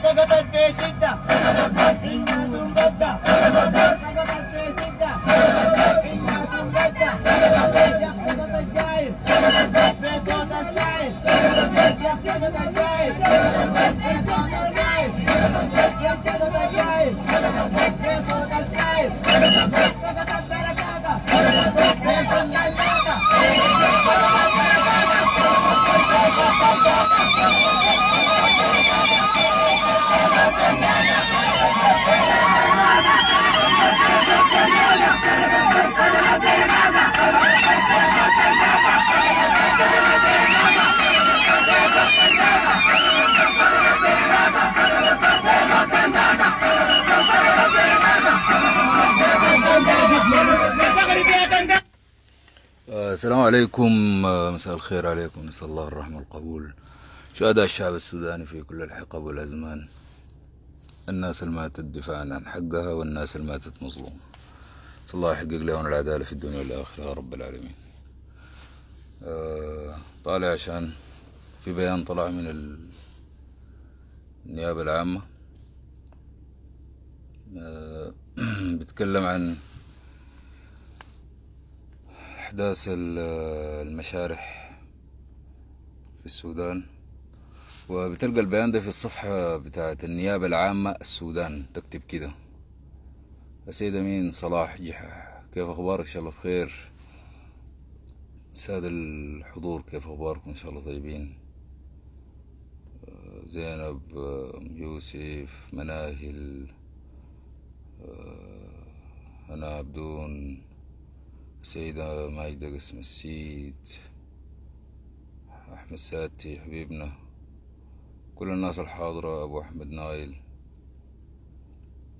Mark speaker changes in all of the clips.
Speaker 1: Fogo السلام عليكم مساء الخير عليكم نسأل الله الرحمة والقبول شهداء الشعب السوداني في كل الحقب والأزمان الناس اللي ماتت دفاعا عن حقها والناس اللي ماتت مظلومة نسأل الله يحقق لهم العدالة في الدنيا والآخرة يا رب العالمين آه، طالع عشان في بيان طلع من النيابة العامة أه بيتكلم عن أحداث المشارح في السودان وبتلقى البيان ده في الصفحة بتاعة النيابة العامة السودان تكتب كده السيد أمين صلاح جحا كيف أخبارك إن شاء الله بخير سادة الحضور كيف أخباركم إن شاء الله طيبين آه، زينب آه، يوسف مناهل آه، أنا عبدون السيدة ماجدة قسم السيد أحمد ساتي حبيبنا كل الناس الحاضرة أبو أحمد نايل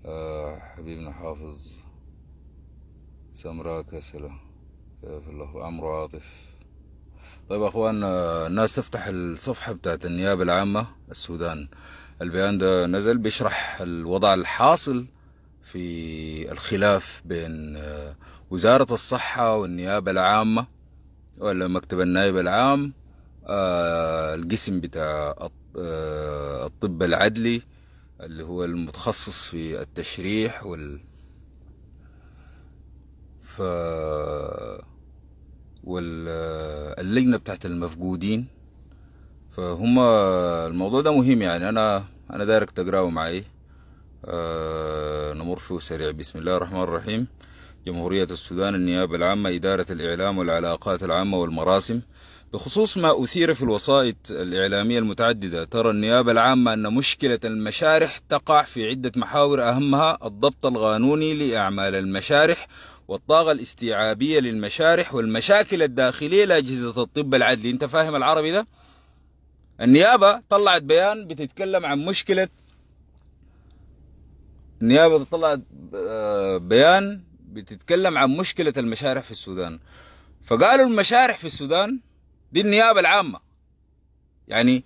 Speaker 1: آه، حبيبنا حافظ سمراء كسلة في الله عمرو عاطف طيب أخوان الناس تفتح الصفحة بتاعت النيابة العامة السودان البيان ده نزل بيشرح الوضع الحاصل في الخلاف بين آه، وزارة الصحة والنيابة العامة ولا مكتب النائب العام آه، القسم بتاع آه، الطب العدلي اللي هو المتخصص في التشريح وال ف واللجنة بتاعت المفقودين فهم الموضوع ده مهم يعني أنا أنا دايرك تقراه معي آه، نمر فيه سريع بسم الله الرحمن الرحيم جمهورية السودان النيابة العامة إدارة الإعلام والعلاقات العامة والمراسم بخصوص ما أثير في الوسائط الإعلامية المتعددة ترى النيابة العامة أن مشكلة المشارح تقع في عدة محاور أهمها الضبط القانوني لأعمال المشارح والطاقة الاستيعابية للمشارح والمشاكل الداخلية لأجهزة الطب العدلي أنت فاهم العربي ده؟ النيابة طلعت بيان بتتكلم عن مشكلة النيابة طلعت آه، بيان بتتكلم عن مشكلة المشارح في السودان فقالوا المشارح في السودان دي النيابة العامة يعني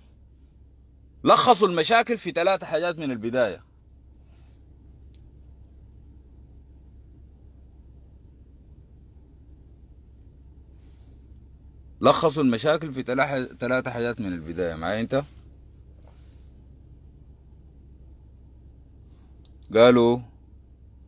Speaker 1: لخصوا المشاكل في ثلاثة حاجات من البداية لخصوا المشاكل في ثلاثة حاجات من البداية معي أنت؟ قالوا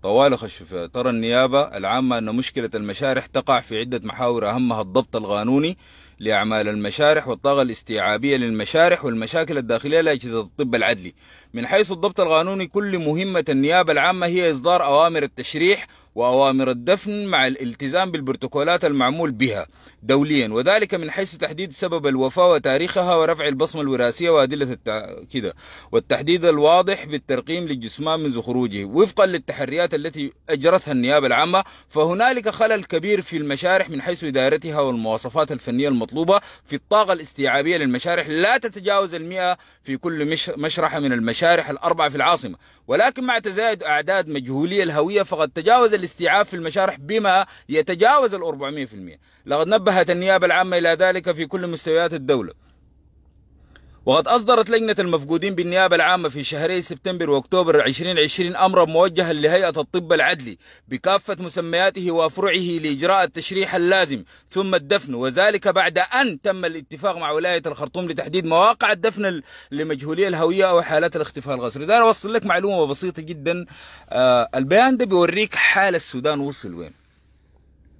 Speaker 1: طوال خشف ترى النيابة العامة أن مشكلة المشارح تقع في عدة محاور أهمها الضبط القانوني لأعمال المشارح والطاقة الاستيعابية للمشارح والمشاكل الداخلية لأجهزة الطب العدلي من حيث الضبط القانوني كل مهمة النيابة العامة هي إصدار أوامر التشريح وأوامر الدفن مع الالتزام بالبروتوكولات المعمول بها دوليا وذلك من حيث تحديد سبب الوفاة وتاريخها ورفع البصمة الوراثية وأدلة التع... كده والتحديد الواضح بالترقيم للجثمان منذ خروجه وفقا للتحريات التي أجرتها النيابة العامة فهنالك خلل كبير في المشارح من حيث إدارتها والمواصفات الفنية المطلوبة في الطاقة الاستيعابية للمشارح لا تتجاوز المئة في كل مش... مشرحة من المشارح الأربعة في العاصمة ولكن مع تزايد أعداد مجهولي الهوية فقد تجاوز الاستيعاب في المشارح بما يتجاوز ال 400% لقد نبهت النيابة العامة إلى ذلك في كل مستويات الدولة وقد أصدرت لجنة المفقودين بالنيابة العامة في شهري سبتمبر وأكتوبر 2020 أمرا موجها لهيئة الطب العدلي بكافة مسمياته وفرعه لإجراء التشريح اللازم ثم الدفن وذلك بعد أن تم الاتفاق مع ولاية الخرطوم لتحديد مواقع الدفن لمجهولية الهوية أو حالات الاختفاء الغصري ده أنا أوصل لك معلومة بسيطة جدا آه البيان ده بيوريك حال السودان وصل وين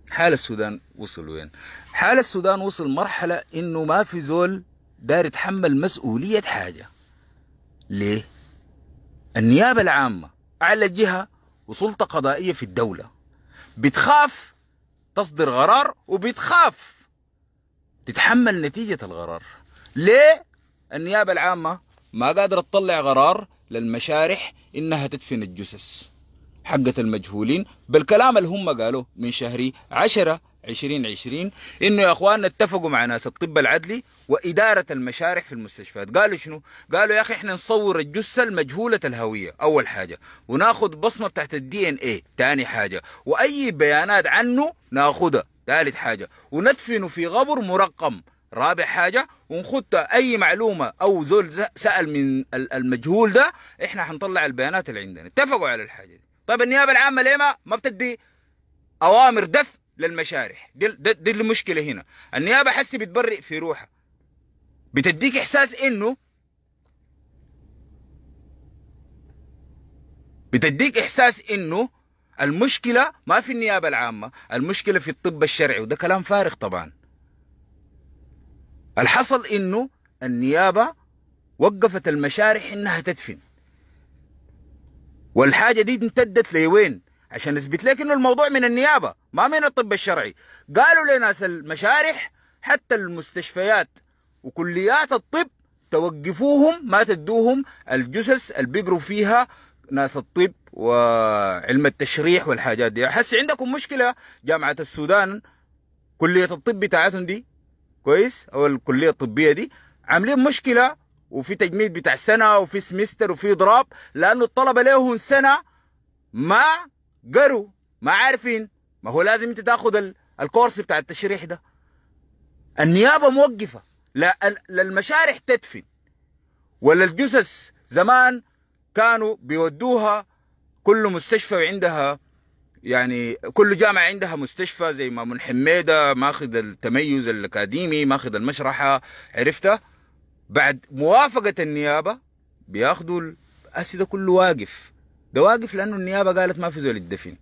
Speaker 1: حال السودان وصل وين حال السودان وصل مرحلة إنه ما في زول داير يتحمل مسؤولية حاجة ليه؟ النيابة العامة أعلى جهة وسلطة قضائية في الدولة بتخاف تصدر قرار وبتخاف تتحمل نتيجة القرار ليه النيابة العامة ما قادرة تطلع قرار للمشارح إنها تدفن الجثث حقة المجهولين بالكلام اللي هم قالوه من شهري عشرة 2020 انه يا اخواننا اتفقوا مع ناس الطب العدلي واداره المشارح في المستشفيات، قالوا شنو؟ قالوا يا اخي احنا نصور الجثه المجهوله الهويه اول حاجه، وناخذ بصمه بتاعت الدي ان اي ثاني حاجه، واي بيانات عنه ناخذها ثالث حاجه، وندفنه في غبر مرقم رابع حاجة ونخط أي معلومة أو زول سأل من المجهول ده إحنا حنطلع البيانات اللي عندنا اتفقوا على الحاجة دي طيب النيابة العامة ليه ما ما بتدي أوامر دفن للمشارح دي, دي, دي المشكله هنا النيابه حسي بتبرئ في روحها بتديك احساس انه بتديك احساس انه المشكله ما في النيابه العامه المشكله في الطب الشرعي وده كلام فارغ طبعا الحصل انه النيابه وقفت المشارح انها تدفن والحاجه دي امتدت لوين عشان اثبت لك انه الموضوع من النيابه ما من الطب الشرعي قالوا لناس المشارح حتى المستشفيات وكليات الطب توقفوهم ما تدوهم الجثث اللي بيقروا فيها ناس الطب وعلم التشريح والحاجات دي احس عندكم مشكله جامعه السودان كليه الطب بتاعتهم دي كويس او الكليه الطبيه دي عاملين مشكله وفي تجميد بتاع سنه وفي سمستر وفي اضراب لانه الطلبه لهم سنه ما قروا ما عارفين ما هو لازم انت تاخذ الكورس بتاع التشريح ده النيابه موقفه لا المشارح تدفن ولا الجثث زمان كانوا بيودوها كل مستشفى وعندها يعني كل جامعة عندها مستشفى زي ما من حميدة ماخذ التميز الأكاديمي ماخذ المشرحة عرفتها بعد موافقة النيابة بياخذوا الأسئلة كله واقف ده واقف لانه النيابه قالت ما في زول يدفن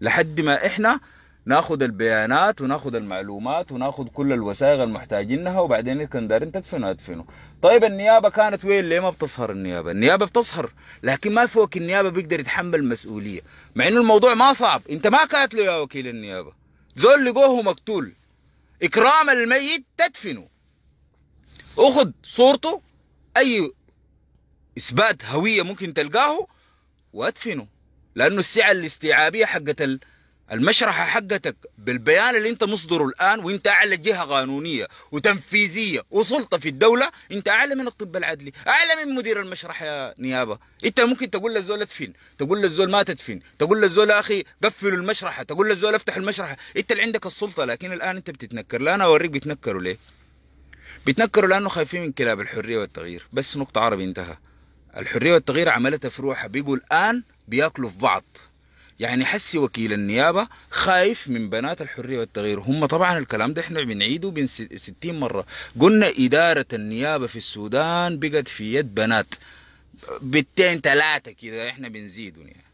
Speaker 1: لحد ما احنا ناخذ البيانات وناخذ المعلومات وناخذ كل الوثائق المحتاجينها وبعدين كان دارين تدفنوا ادفنوا طيب النيابه كانت وين ليه ما بتصهر النيابه النيابه بتصهر لكن ما فوق النيابه بيقدر يتحمل المسؤوليه مع انه الموضوع ما صعب انت ما قاتله يا وكيل النيابه زول لقوه مقتول اكرام الميت تدفنه اخذ صورته اي اثبات هويه ممكن تلقاه وادفنه لانه السعه الاستيعابيه حقت المشرحه حقتك بالبيان اللي انت مصدره الان وانت اعلى جهه قانونيه وتنفيذيه وسلطه في الدوله انت اعلى من الطب العدلي، اعلى من مدير المشرحه يا نيابه، انت ممكن تقول للزول ادفن، تقول للزول ما تدفن، تقول للزول يا اخي قفلوا المشرحه، تقول للزول افتحوا المشرحه، انت اللي عندك السلطه لكن الان انت بتتنكر، لا انا اوريك بيتنكروا ليه؟ بيتنكروا لانه خايفين من كلاب الحريه والتغيير، بس نقطه عربي انتهى. الحريه والتغيير عملتها في روحها بيقول الان بياكلوا في بعض يعني حسي وكيل النيابة خايف من بنات الحرية والتغيير هم طبعا الكلام ده احنا بنعيده بين ستين مرة قلنا إدارة النيابة في السودان بقت في يد بنات بالتين ثلاثة كده احنا بنزيدهم يعني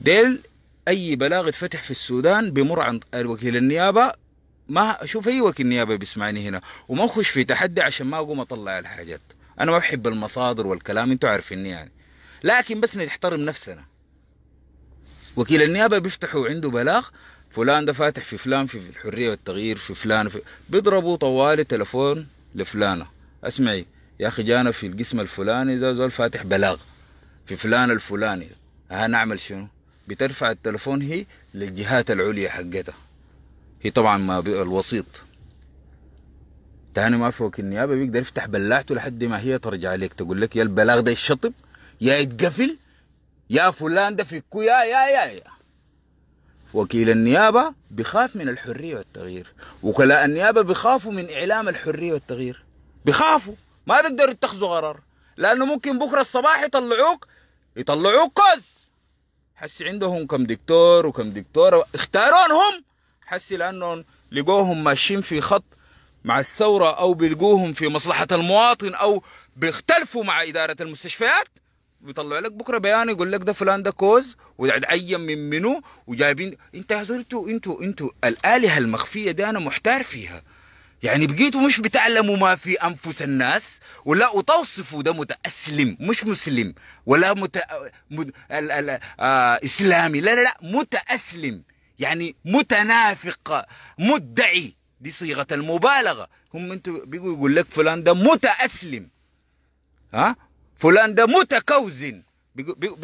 Speaker 1: ديل أي بلاغ اتفتح في السودان بمر عن وكيل النيابة ما شوف أي وكيل نيابة بيسمعني هنا وما أخش في تحدي عشان ما أقوم أطلع الحاجات انا ما بحب المصادر والكلام انتوا عارفيني يعني لكن بس نحترم نفسنا وكيل النيابه بيفتحوا عنده بلاغ فلان ده فاتح في فلان في الحريه والتغيير في فلان في بيضربوا طوالي تلفون لفلانه اسمعي يا اخي جانا في القسم الفلاني ده زول فاتح بلاغ في فلان الفلاني هنعمل شنو بترفع التلفون هي للجهات العليا حقتها هي طبعا ما الوسيط تاني ما فوق النيابه بيقدر يفتح بلاعته لحد ما هي ترجع عليك تقول لك يا البلاغ ده الشطب يا يتقفل يا فلان ده في يا يا يا يا وكيل النيابة بخاف من الحرية والتغيير وكلاء النيابة بخافوا من إعلام الحرية والتغيير بخافوا ما بيقدروا يتخذوا قرار لأنه ممكن بكرة الصباح يطلعوك يطلعوك كوز حسي عندهم كم دكتور وكم دكتورة اختارون هم حسي لأنهم لقوهم ماشيين في خط مع الثورة أو بيلقوهم في مصلحة المواطن أو بيختلفوا مع إدارة المستشفيات بيطلع لك بكره بيان يقول لك ده فلان ده كوز وعين من منو وجايبين انت هزلتوا انتوا انتوا انتوا الالهه المخفيه دي انا محتار فيها يعني بقيتوا مش بتعلموا ما في انفس الناس ولا وتوصفوا ده متاسلم مش مسلم ولا مت... مت... ال... ال... آ... آه، اسلامي لا لا لا متاسلم يعني متنافق مدعي دي صيغه المبالغه هم انتوا بيجوا يقول لك فلان ده متاسلم ها فلان ده متكوزن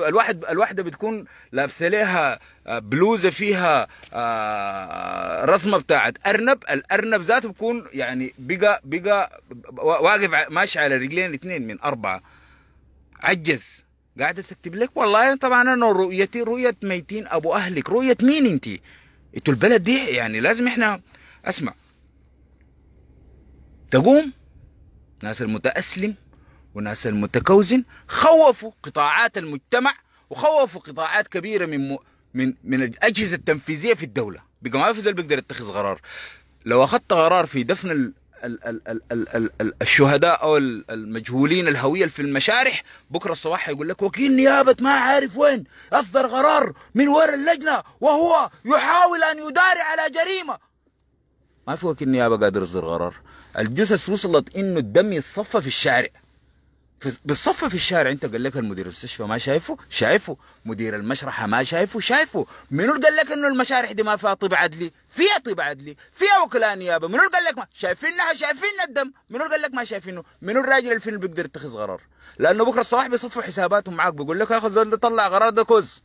Speaker 1: الواحد الواحده بتكون لابسه لها آه، بلوزه فيها آه، آه، رسمه بتاعت ارنب الارنب ذاته بيكون يعني بقى بقى واقف ماشي على رجلين اثنين من اربعه عجز قاعده تكتب لك والله طبعا انا رؤيتي رؤيه ميتين ابو اهلك رؤيه مين انت؟ انتوا البلد دي يعني لازم احنا اسمع تقوم ناس المتأسلم وناس المتكوزن خوفوا قطاعات المجتمع وخوفوا قطاعات كبيرة من م... من من الأجهزة التنفيذية في الدولة بقى ما في زول بيقدر يتخذ قرار لو أخذت قرار في دفن ال... ال... ال... ال... ال... ال... الشهداء أو المجهولين الهوية في المشارح بكرة الصباح يقول لك وكيل نيابة ما عارف وين أصدر قرار من وراء اللجنة وهو يحاول أن يداري على جريمة ما في وكيل نيابة قادر يصدر قرار الجثث وصلت انه الدم يتصفى في الشارع بالصفة في الشارع انت قال لك المدير المستشفى ما شايفه شايفه مدير المشرحه ما شايفه شايفه منو قال لك انه المشارح دي ما فيها طب عدلي فيها طب عدلي فيها وكلاء نيابه منو قال لك ما شايفينها شايفين الدم منو قال لك ما شايفينه منو الراجل الفيلم بيقدر يتخذ قرار لانه بكره الصباح بيصفوا حساباتهم معاك بيقول لك يا اخي طلع قرار ده كوز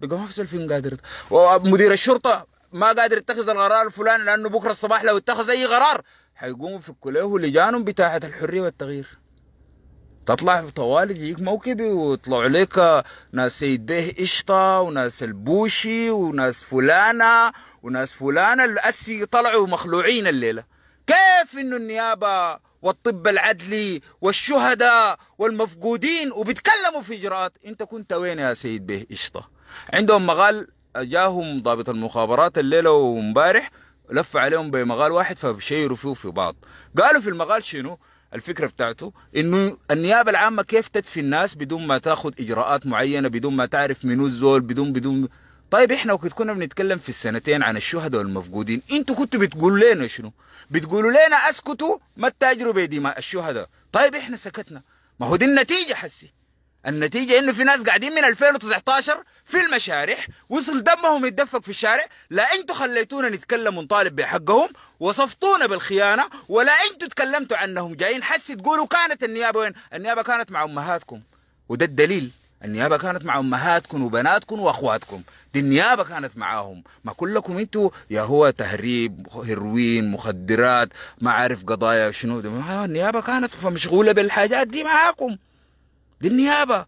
Speaker 1: بيقول ما في الفيلم قادر ومدير الشرطه ما قادر يتخذ القرار الفلاني لانه بكره الصباح لو اتخذ اي قرار حيقوموا يفكوا له لجانهم بتاعه الحريه والتغيير تطلع في طوال يجيك موكبي ويطلعوا لك ناس سيد بيه قشطة وناس البوشي وناس فلانة وناس فلانة الأسي طلعوا مخلوعين الليلة كيف إنه النيابة والطب العدلي والشهداء والمفقودين وبيتكلموا في إجراءات أنت كنت وين يا سيد بيه قشطة عندهم مقال جاهم ضابط المخابرات الليله ومبارح لف عليهم بمقال واحد فشيروا فيه في بعض قالوا في المقال شنو الفكره بتاعته انه النيابه العامه كيف تدفي الناس بدون ما تاخذ اجراءات معينه بدون ما تعرف منو الزول بدون بدون طيب احنا وقت كنا بنتكلم في السنتين عن الشهداء والمفقودين انتوا كنتوا بتقولوا لنا شنو بتقولوا لنا اسكتوا ما تتاجروا بدماء الشهداء طيب احنا سكتنا ما هو دي النتيجه حسي النتيجه انه في ناس قاعدين من 2019 في المشارح وصل دمهم يتدفق في الشارع لا انتوا خليتونا نتكلم ونطالب بحقهم وصفتونا بالخيانه ولا انتوا تكلمتوا عنهم جايين حسي تقولوا كانت النيابه وين النيابه كانت مع امهاتكم وده الدليل النيابة كانت مع أمهاتكم وبناتكم وأخواتكم دي النيابة كانت معاهم ما كلكم أنتوا يا هو تهريب هروين مخدرات ما عارف قضايا شنو النيابة كانت مشغولة بالحاجات دي معاكم دي النيابة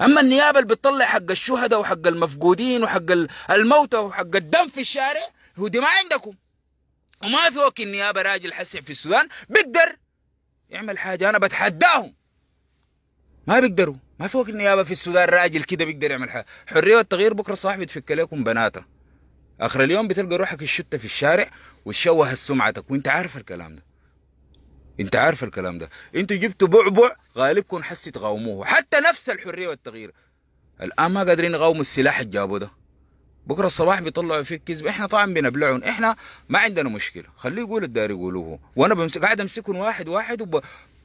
Speaker 1: أما النيابة اللي بتطلع حق الشهداء وحق المفقودين وحق الموتى وحق الدم في الشارع هو دي ما عندكم وما في وكيل نيابة راجل حسع في السودان بيقدر يعمل حاجة أنا بتحداهم ما بيقدروا ما في وكيل نيابة في السودان راجل كده بيقدر يعمل حاجة حرية والتغيير بكرة صاحبي تفك لكم بناتها آخر اليوم بتلقى روحك الشتة في الشارع وتشوه سمعتك وأنت عارف الكلام ده انت عارف الكلام ده انتوا جبتوا بعبع غالبكم حس تقاوموه حتى نفس الحريه والتغيير الان ما قادرين يقاوموا السلاح اللي جابوه ده بكره الصباح بيطلعوا فيك كذب احنا طبعا بنبلعهم احنا ما عندنا مشكله خليه يقول الدار يقولوه وانا بمسك قاعد امسكهم واحد واحد وب...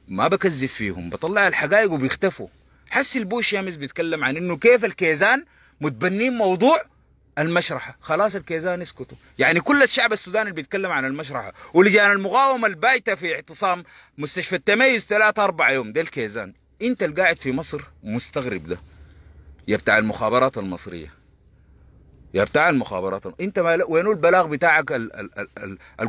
Speaker 1: ما بكذب فيهم بطلع الحقائق وبيختفوا حس البوش يامس بيتكلم عن انه كيف الكيزان متبنين موضوع المشرحه خلاص الكيزان يسكتوا يعني كل الشعب السوداني اللي بيتكلم عن المشرحه ولجان المقاومه البايته في اعتصام مستشفى التميز ثلاثة أربعة يوم ده الكيزان انت القاعد في مصر مستغرب ده يا بتاع المخابرات المصريه يا بتاع المخابرات انت ما وينو البلاغ بتاعك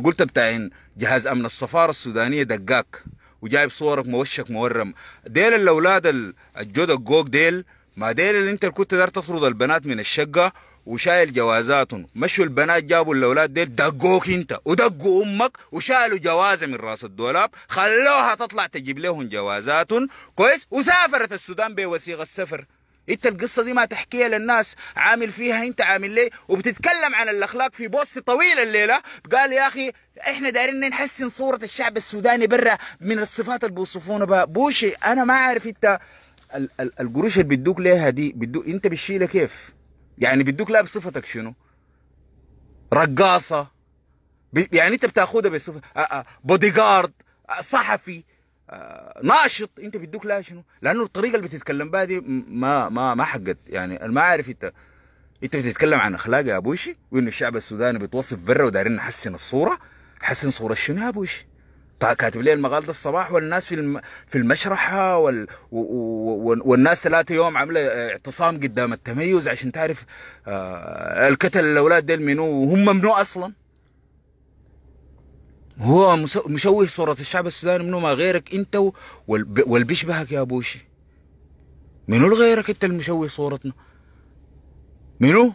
Speaker 1: قلت بتاعين جهاز امن السفاره السودانيه دقاك وجايب صورك موشك مورم ديل الاولاد الجود الجوك ديل ما ديل اللي انت كنت تقدر تطرد البنات من الشقه وشايل جوازاتهم مشوا البنات جابوا الاولاد ديل دقوك انت ودقوا امك وشالوا جوازه من راس الدولاب خلوها تطلع تجيب لهم جوازاتهم كويس وسافرت السودان بوثيقه السفر انت القصه دي ما تحكيها للناس عامل فيها انت عامل ليه وبتتكلم عن الاخلاق في بوست طويل الليله قال يا اخي احنا دايرين نحسن صوره الشعب السوداني برا من الصفات اللي بيوصفونا بها بوشي انا ما عارف انت القروش اللي بيدوك ليها دي بدو انت بتشيلها كيف يعني بدوك لها بصفتك شنو رقاصه يعني انت بتاخذها بصفه بودي آه، جارد آه، آه، صحفي ناشط انت بدوك لها شنو لانه الطريقه اللي بتتكلم بها دي ما ما ما حقت يعني انا ما عارف انت انت بتتكلم عن اخلاق يا ابوشي وانه الشعب السوداني بتوصف برا ودارين نحسن الصوره حسن صوره شنو يا ابوشي طيب، كاتب لي المقال ده الصباح والناس في الم... في المشرحه وال... و... و... والناس ثلاثه يوم عامله اعتصام قدام التميز عشان تعرف آه الكتل الاولاد ديل منو وهم منو اصلا هو مشوه صورة الشعب السوداني منو ما غيرك انت والبيشبهك يا بوشي منو غيرك انت المشوه صورتنا منو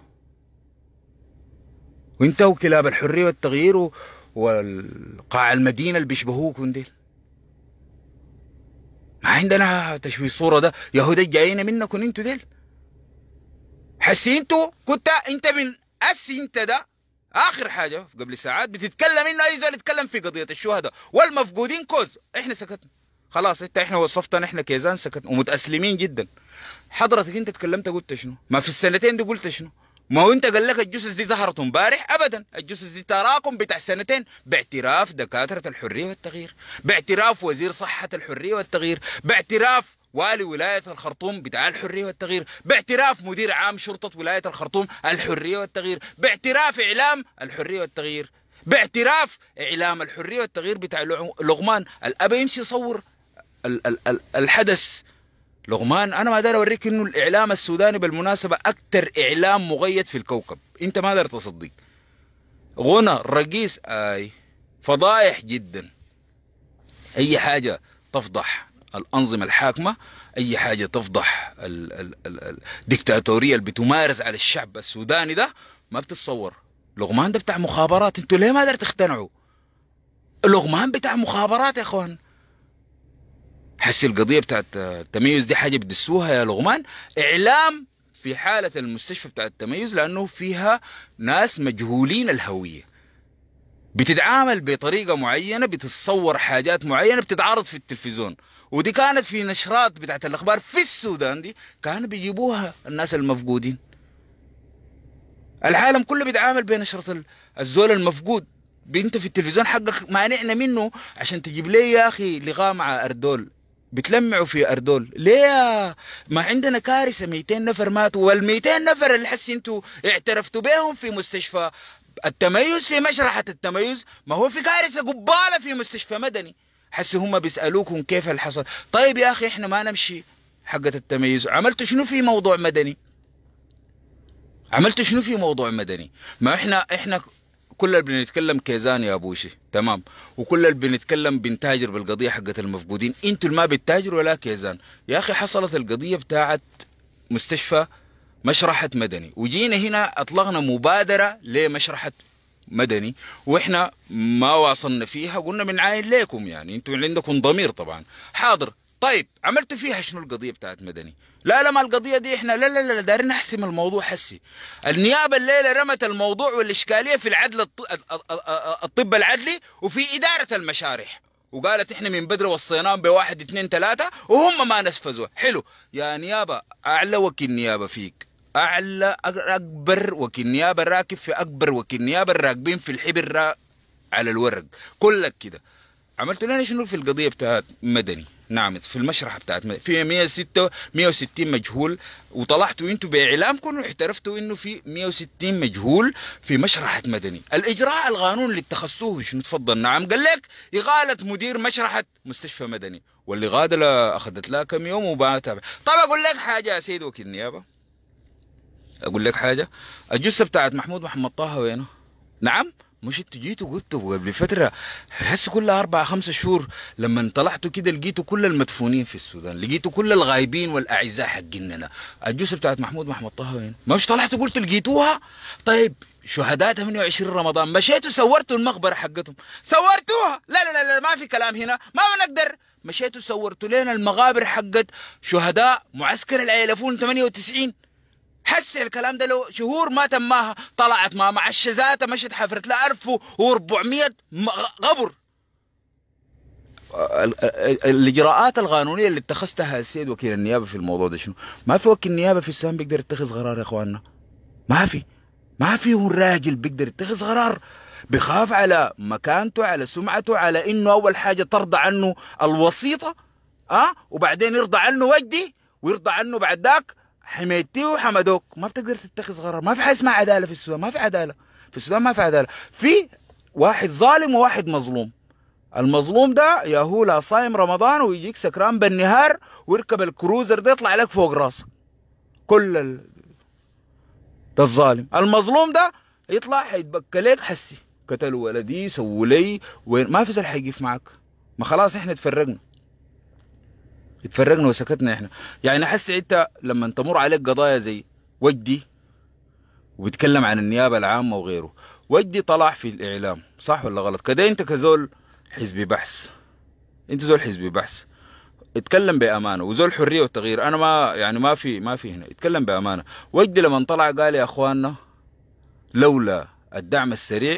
Speaker 1: وانت وكلاب الحرية والتغيير و... والقاع المدينة اللي بيشبهوكم ديل ما عندنا تشويه صورة ده يهود جايين منكم انتوا ديل حسي انتوا كنت انت من اس انت ده اخر حاجه قبل ساعات بتتكلم انه اي زول يتكلم في قضيه الشهداء والمفقودين كوز احنا سكتنا خلاص انت احنا وصفتنا احنا كيزان سكتنا ومتاسلمين جدا حضرتك انت تكلمت قلت شنو ما في السنتين دي قلت شنو ما هو انت قال لك الجثث دي ظهرت امبارح ابدا الجثث دي تراكم بتاع سنتين باعتراف دكاتره الحريه والتغيير باعتراف وزير صحه الحريه والتغيير باعتراف والي ولاية الخرطوم بتاع الحرية والتغيير باعتراف مدير عام شرطة ولاية الخرطوم الحرية والتغيير باعتراف إعلام الحرية والتغيير باعتراف إعلام الحرية والتغيير بتاع لغمان الأب يمشي يصور الحدث لغمان انا ما داير اوريك انه الاعلام السوداني بالمناسبه اكثر اعلام مغيد في الكوكب انت ما قدرت تصدق غنى رقيس اي فضايح جدا اي حاجه تفضح الانظمه الحاكمه اي حاجه تفضح الديكتاتوريه اللي بتمارس على الشعب السوداني ده ما بتتصور لغمان ده بتاع مخابرات انتوا ليه ما قدرت تقتنعوا لغمان بتاع مخابرات يا اخوان حس القضيه بتاعت التميز دي حاجه بتدسوها يا لغمان اعلام في حاله المستشفى بتاعت التميز لانه فيها ناس مجهولين الهويه بتتعامل بطريقه معينه بتتصور حاجات معينه بتتعرض في التلفزيون ودي كانت في نشرات بتاعت الاخبار في السودان دي كانوا بيجيبوها الناس المفقودين العالم كله بيتعامل بنشرة الزول المفقود بنت في التلفزيون حقك مانعنا منه عشان تجيب لي يا اخي لقاء مع اردول بتلمعوا في اردول ليه ما عندنا كارثه 200 نفر ماتوا وال 200 نفر اللي حس انتوا اعترفتوا بهم في مستشفى التميز في مشرحة التميز ما هو في كارثة قبالة في مستشفى مدني حس هم بيسألوكم كيف اللي حصل طيب يا أخي إحنا ما نمشي حقة التميز عملتوا شنو في موضوع مدني عملتوا شنو في موضوع مدني ما إحنا إحنا كلنا بنتكلم كيزان يا بوشي تمام وكلنا بنتكلم بنتاجر بالقضيه حقت المفقودين انتوا ما بتتاجروا ولا كيزان يا اخي حصلت القضيه بتاعت مستشفى مشرحة مدني وجينا هنا اطلقنا مبادرة لمشرحة مدني واحنا ما واصلنا فيها قلنا بنعاين ليكم يعني انتوا عندكم ضمير طبعا حاضر طيب عملتوا فيها شنو القضيه بتاعت مدني؟ لا لا ما القضيه دي احنا لا لا لا دارين نحسم الموضوع حسي. النيابه الليله رمت الموضوع والاشكاليه في العدل الطب العدلي وفي اداره المشارح. وقالت احنا من بدر وصيناهم بواحد اثنين ثلاثه وهم ما نفذوا حلو يا نيابه اعلى وكيل نيابه فيك اعلى اكبر وكيل نيابه راكب في اكبر وكيل نيابه الراكبين في الحبر على الورق كلك كده عملت لنا شنو في القضيه بتاعت مدني نعم في المشرحه بتاعت مدني. في 106 160 مجهول وطلعتوا انتوا باعلامكم واعترفتوا انه في 160 مجهول في مشرحه مدني الاجراء القانون اللي اتخذتوه شنو تفضل نعم قال لك اغاله مدير مشرحه مستشفى مدني واللي غادله اخذت لها كم يوم وبعتها طب اقول لك حاجه يا سيد وكيل النيابه اقول لك حاجه الجثه بتاعت محمود محمد طه وينه نعم مش انتوا جيتوا جبتوا قبل فتره حس كل اربع خمسة شهور لما طلعتوا كده لقيتوا كل المدفونين في السودان لقيتوا كل الغايبين والاعزاء حقيننا الجثه بتاعت محمود محمد طه وين مش طلعتوا قلتوا لقيتوها طيب شهداء 28 رمضان مشيتوا صورتوا المقبره حقتهم صورتوها لا لا لا, لا ما في كلام هنا ما بنقدر مشيتوا صورتوا لنا المقابر حقت شهداء معسكر العيلفون 98 حسي الكلام ده لو شهور ما تماها طلعت ما مع الشزات مشت حفرت لها 1400 قبر آه، الاجراءات القانونيه اللي اتخذتها السيد وكيل النيابه في الموضوع ده شنو؟ ما في وكيل نيابه في السودان بيقدر يتخذ قرار يا اخواننا. ما في ما في راجل بيقدر يتخذ قرار بخاف على مكانته على سمعته على انه اول حاجه ترضى عنه الوسيطه اه وبعدين يرضى عنه وجدي ويرضى عنه بعد ذاك حميتي وحمدوك ما بتقدر تتخذ قرار ما في حاجه اسمها عداله في السودان ما في عداله في السودان ما في عداله في واحد ظالم وواحد مظلوم المظلوم ده يا هو لا صايم رمضان ويجيك سكران بالنهار ويركب الكروزر ده يطلع لك فوق راسك كل ال... ده الظالم المظلوم ده يطلع حيتبكى لك حسي قتلوا ولدي سووا لي وين ما في زول حيقف معك ما خلاص احنا تفرقنا اتفرجنا وسكتنا احنا يعني احس انت لما تمر عليك قضايا زي وجدي وبتكلم عن النيابه العامه وغيره وجدي طلع في الاعلام صح ولا غلط كده انت كزول حزبي بحث انت زول حزبي بحث اتكلم بامانه وزول الحريه والتغيير انا ما يعني ما في ما في هنا اتكلم بامانه وجدي لما طلع قال يا اخواننا لولا الدعم السريع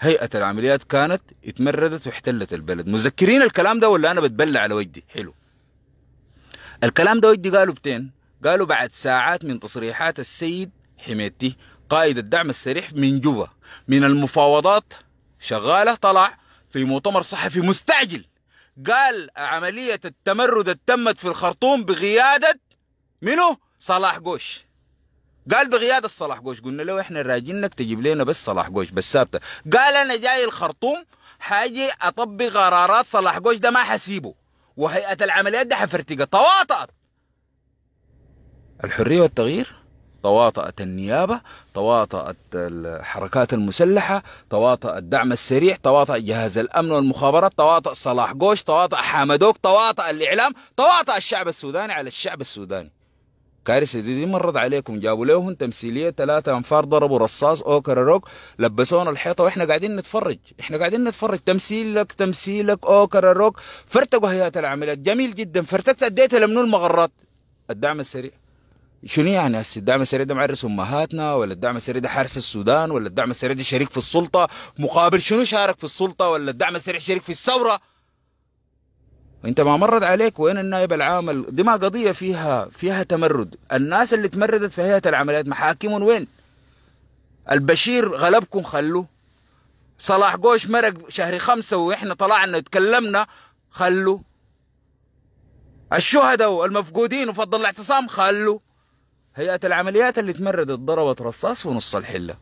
Speaker 1: هيئه العمليات كانت اتمردت واحتلت البلد مذكرين الكلام ده ولا انا بتبلع على وجدي حلو الكلام ده ودي قالوا بتين قالوا بعد ساعات من تصريحات السيد حميدتي قائد الدعم السريح من جوا من المفاوضات شغاله طلع في مؤتمر صحفي مستعجل قال عملية التمرد تمت في الخرطوم بقيادة منو؟ صلاح قوش قال بقيادة صلاح قوش قلنا له احنا راجلنك تجيب لنا بس صلاح قوش بس ثابتة قال انا جاي الخرطوم حاجي اطبق قرارات صلاح قوش ده ما حسيبه وهيئة العمليات ده حفرتجة تواطأت الحرية والتغيير تواطأت النيابة تواطأت الحركات المسلحة تواطأ الدعم السريع تواطأ جهاز الأمن والمخابرات تواطأ صلاح جوش تواطأ حامدوك تواطأ الإعلام تواطأ الشعب السوداني على الشعب السوداني كارثه دي, دي مرت عليكم جابوا لهم تمثيليه ثلاثه انفار ضربوا رصاص اوكر روك لبسونا الحيطه واحنا قاعدين نتفرج احنا قاعدين نتفرج تمثيلك تمثيلك اوكر روك فرتقوا هيئه العمليات جميل جدا فرتقت اديتها لمنو المغرات الدعم السريع شنو يعني هسه الدعم السريع ده معرس امهاتنا ولا الدعم السريع ده حارس السودان ولا الدعم السريع ده شريك في السلطه مقابل شنو شارك في السلطه ولا الدعم السريع شريك في الثوره انت ما مرت عليك وين النائب العام دي ما قضيه فيها فيها تمرد الناس اللي تمردت في هيئه العمليات محاكمهم وين البشير غلبكم خلوه صلاح قوش مرق شهر خمسة واحنا طلعنا وتكلمنا خلوا الشهداء والمفقودين وفضل الاعتصام خلوا هيئة العمليات اللي تمردت ضربت رصاص ونص الحلة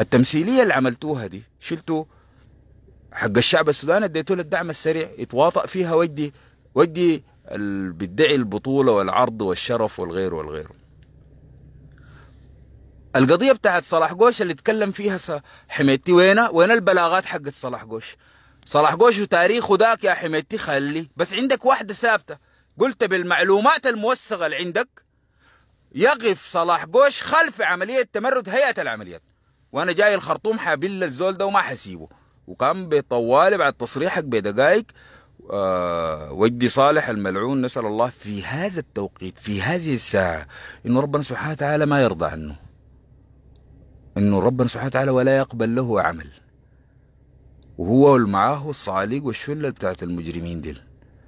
Speaker 1: التمثيلية اللي عملتوها دي شلتوا حق الشعب السوداني اديته له الدعم السريع يتواطأ فيها ودي ودي بيدعي البطولة والعرض والشرف والغير والغير القضية بتاعت صلاح قوش اللي اتكلم فيها حميتي وين وين البلاغات حقت صلاح قوش صلاح قوش وتاريخه ذاك يا حميتي خلي بس عندك واحدة ثابتة قلت بالمعلومات الموثقة اللي عندك يقف صلاح قوش خلف عملية تمرد هيئة العمليات وانا جاي الخرطوم حابل الزول ده وما حسيبه وكان بطوالي بعد تصريحك بدقائق آه، وجدي صالح الملعون نسأل الله في هذا التوقيت في هذه الساعة إنه ربنا سبحانه وتعالى ما يرضى عنه إنه ربنا سبحانه وتعالى ولا يقبل له عمل وهو معاه والصعاليق والشلة بتاعت المجرمين دي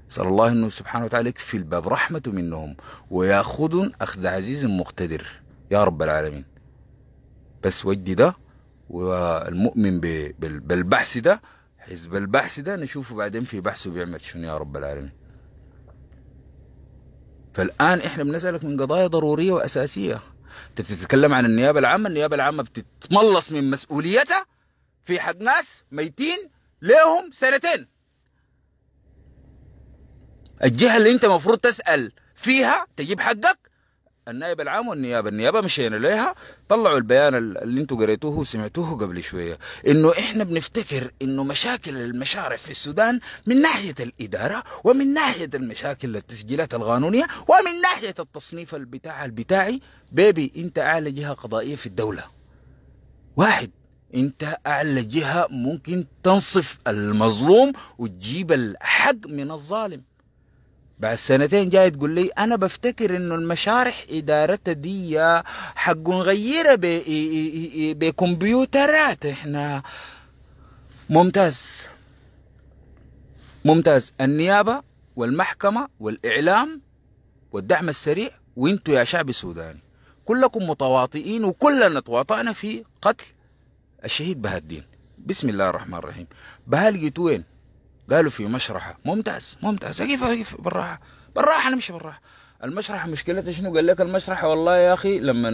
Speaker 1: صلى الله انه سبحانه وتعالى يكفي الباب رحمته منهم ويأخذ اخذ عزيز مقتدر يا رب العالمين بس وجدي ده والمؤمن بالبحث ده حزب البحث ده نشوفه بعدين في بحثه بيعمل شنو يا رب العالمين فالآن إحنا بنسألك من قضايا ضرورية وأساسية أنت بتتكلم عن النيابة العامة النيابة العامة بتتملص من مسؤوليتها في حق ناس ميتين لهم سنتين الجهة اللي أنت مفروض تسأل فيها تجيب حقك النائب العام والنيابة النيابة مشينا ليها طلعوا البيان اللي انتم قريتوه وسمعتوه قبل شويه انه احنا بنفتكر انه مشاكل المشارع في السودان من ناحيه الاداره ومن ناحيه المشاكل التسجيلات القانونيه ومن ناحيه التصنيف البتاع البتاعي بيبي انت اعلى جهه قضائيه في الدوله واحد انت اعلى جهه ممكن تنصف المظلوم وتجيب الحق من الظالم بعد سنتين جاي تقول لي انا بفتكر انه المشارح ادارتها دي حق نغيرها بكمبيوترات احنا ممتاز ممتاز النيابة والمحكمة والإعلام والدعم السريع وانتوا يا شعب سوداني كلكم متواطئين وكلنا تواطئنا في قتل الشهيد بهالدين بسم الله الرحمن الرحيم بهالجيت وين قالوا في مشرحة ممتاز ممتاز أقف أقف بالراحة بالراحة نمشي بالراحة المشرحة مشكلتها شنو قال لك المشرحة والله يا أخي لما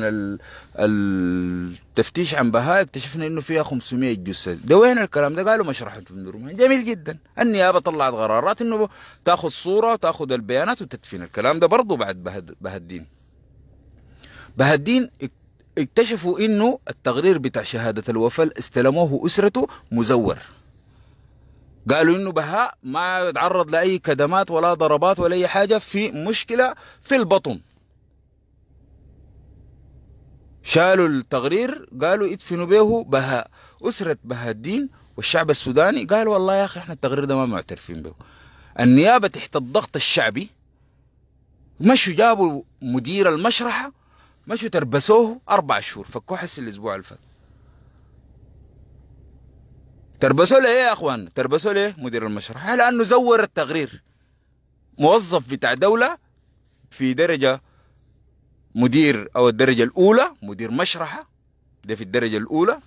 Speaker 1: التفتيش عن بهاء اكتشفنا إنه فيها 500 جثة ده وين الكلام ده قالوا مشرحة النرمان جميل جدا النيابة طلعت قرارات إنه تاخذ صورة تاخذ البيانات وتدفن الكلام ده برضه بعد بهدين بهدين اكتشفوا إنه التقرير بتاع شهادة الوفاة استلموه أسرته مزور قالوا انه بهاء ما تعرض لاي كدمات ولا ضربات ولا اي حاجه في مشكله في البطن شالوا التقرير قالوا ادفنوا به بهاء اسره بهاء الدين والشعب السوداني قال والله يا اخي احنا التقرير ده ما معترفين به النيابه تحت الضغط الشعبي مشوا جابوا مدير المشرحه مشوا تربسوه اربع شهور فكوه حس الاسبوع اللي فات تربسوا ايه يا اخوان تربسوا له مدير المشرحه لانه زور التقرير موظف بتاع دوله في درجه مدير او الدرجه الاولى مدير مشرحه ده في الدرجه الاولى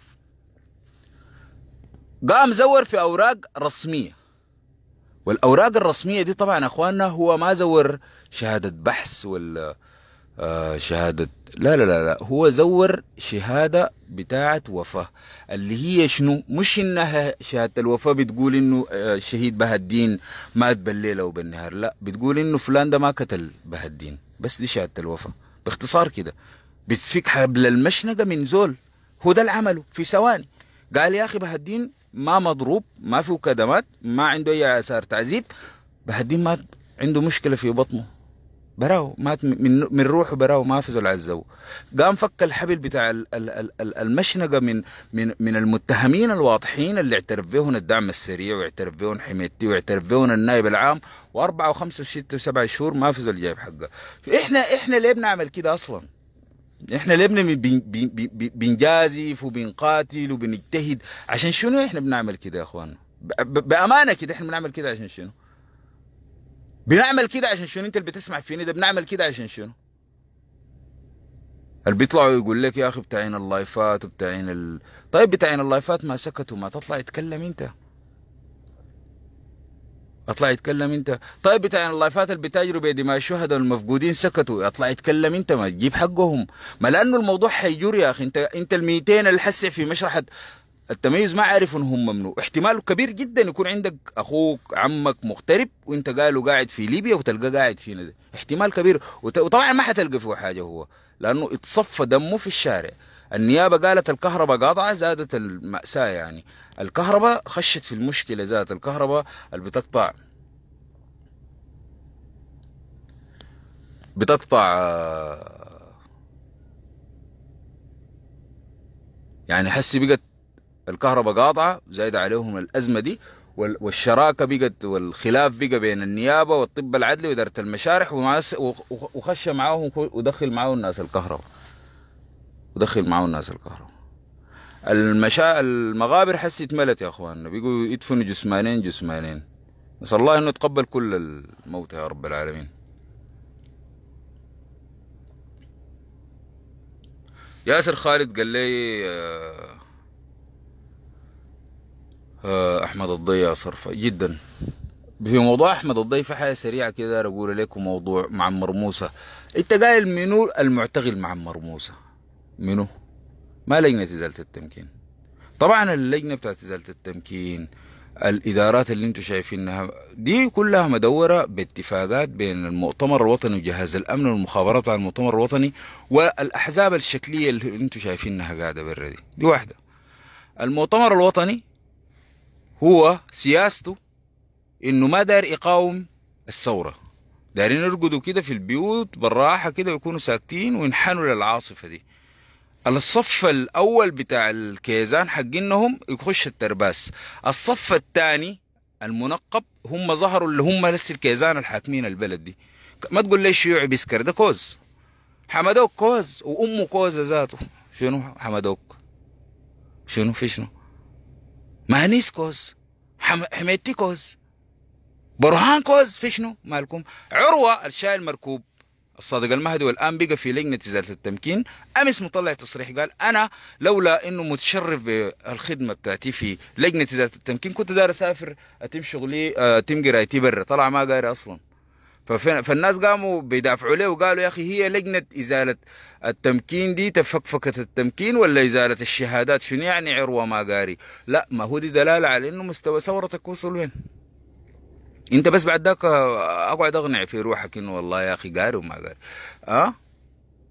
Speaker 1: قام زور في اوراق رسميه والاوراق الرسميه دي طبعا اخواننا هو ما زور شهاده بحث ولا آه، شهادة لا لا لا لا هو زور شهادة بتاعة وفاة اللي هي شنو مش انها شهادة الوفاة بتقول انه الشهيد آه، الدين مات بالليل او بالنهار لا بتقول انه فلان ده ما قتل الدين بس دي شهادة الوفاة باختصار كده بتفك حبل المشنقة من زول هو ده اللي عمله في ثواني قال يا اخي الدين ما مضروب ما فيه كدمات ما عنده اي اثار تعذيب الدين مات عنده مشكلة في بطنه براو مات من من روحه براو ما فزوا العزو قام فك الحبل بتاع المشنقه من من من المتهمين الواضحين اللي اعترف بهم الدعم السريع واعترف بهم حميدتي واعترف بهم النائب العام واربعه وخمسه وسته وسبعه شهور ما فزوا الجيب حقه احنا احنا ليه بنعمل كده اصلا؟ احنا ليه بنجازف وبنقاتل وبنجتهد عشان شنو احنا بنعمل كده يا اخوان؟ بامانه كده احنا بنعمل كده عشان شنو؟ بنعمل كده عشان شنو انت اللي بتسمع فيني ده بنعمل كده عشان شنو اللي بيطلعوا يقول لك يا اخي بتاعين اللايفات وبتاعين ال... طيب بتاعين اللايفات ما سكتوا ما تطلع يتكلم انت اطلع يتكلم انت طيب بتاعين اللايفات اللي بتاجروا بدماء الشهداء المفقودين سكتوا اطلع يتكلم انت ما تجيب حقهم ما لانه الموضوع حيجر يا اخي انت انت ال 200 اللي في مشرحه التميز ما عارف ان هم منو احتمال كبير جدا يكون عندك اخوك عمك مغترب وانت قالوا قاعد في ليبيا وتلقاه قاعد فينا ده. احتمال كبير وت... وطبعا ما حتلقى فيه حاجه هو لانه اتصفى دمه في الشارع النيابه قالت الكهرباء قاطعه زادت الماساه يعني الكهرباء خشت في المشكله ذات الكهرباء اللي بتقطع بتقطع يعني حسي بقت الكهرباء قاطعه زايد عليهم الازمه دي والشراكه بقت والخلاف بقى بين النيابه والطب العدلي واداره المشارح وخش معاهم ودخل معاهم الناس الكهرباء ودخل معاهم الناس الكهرباء المشا... المغابر حسي اتملت يا اخواننا بيقوا يدفنوا جسمانين جسمانين نسال الله انه يتقبل كل الموتى يا رب العالمين ياسر خالد قال لي آه، آه، احمد الضي صرفة جدا في موضوع احمد الضيف في حاجه سريعه كده اقول لكم موضوع مع مرموسه انت قايل منو المعتقل مع مرموسه منو ما لجنه ازاله التمكين طبعا اللجنه بتاعت ازاله التمكين الادارات اللي انتم شايفينها دي كلها مدوره باتفاقات بين المؤتمر الوطني وجهاز الامن والمخابرات على المؤتمر الوطني والاحزاب الشكليه اللي انتم شايفينها قاعده برا دي دي واحده المؤتمر الوطني هو سياسته انه ما داير يقاوم الثوره دايرين يرقدوا كده في البيوت بالراحه كده ويكونوا ساكتين وينحنوا للعاصفه دي الصف الاول بتاع الكيزان حقينهم يخش الترباس الصف الثاني المنقب هم ظهروا اللي هم لسه الكيزان الحاكمين البلد دي ما تقول ليش شيوعي بيسكر ده كوز حمدوك كوز وامه كوز ذاته شنو حمدوك شنو في شنو مانيسكوز حميتيكوز برهانكوز في شنو مالكم عروة الشاي المركوب الصادق المهدي والان بقى في لجنه ازاله التمكين امس مطلع تصريح قال انا لولا انه متشرف بالخدمه بتاعتي في لجنه ازاله التمكين كنت داير اسافر اتم شغلي آه، اتم قرايتي برا طلع ما قاري اصلا فالناس قاموا بيدافعوا له وقالوا يا اخي هي لجنه ازاله التمكين دي تفكفكت التمكين ولا ازاله الشهادات شنو يعني عروه ما قاري لا ما هو دي دلاله على انه مستوى ثورتك وصل وين انت بس بعد ذاك اقعد اقنع في روحك انه والله يا اخي قاري وما قاري أه؟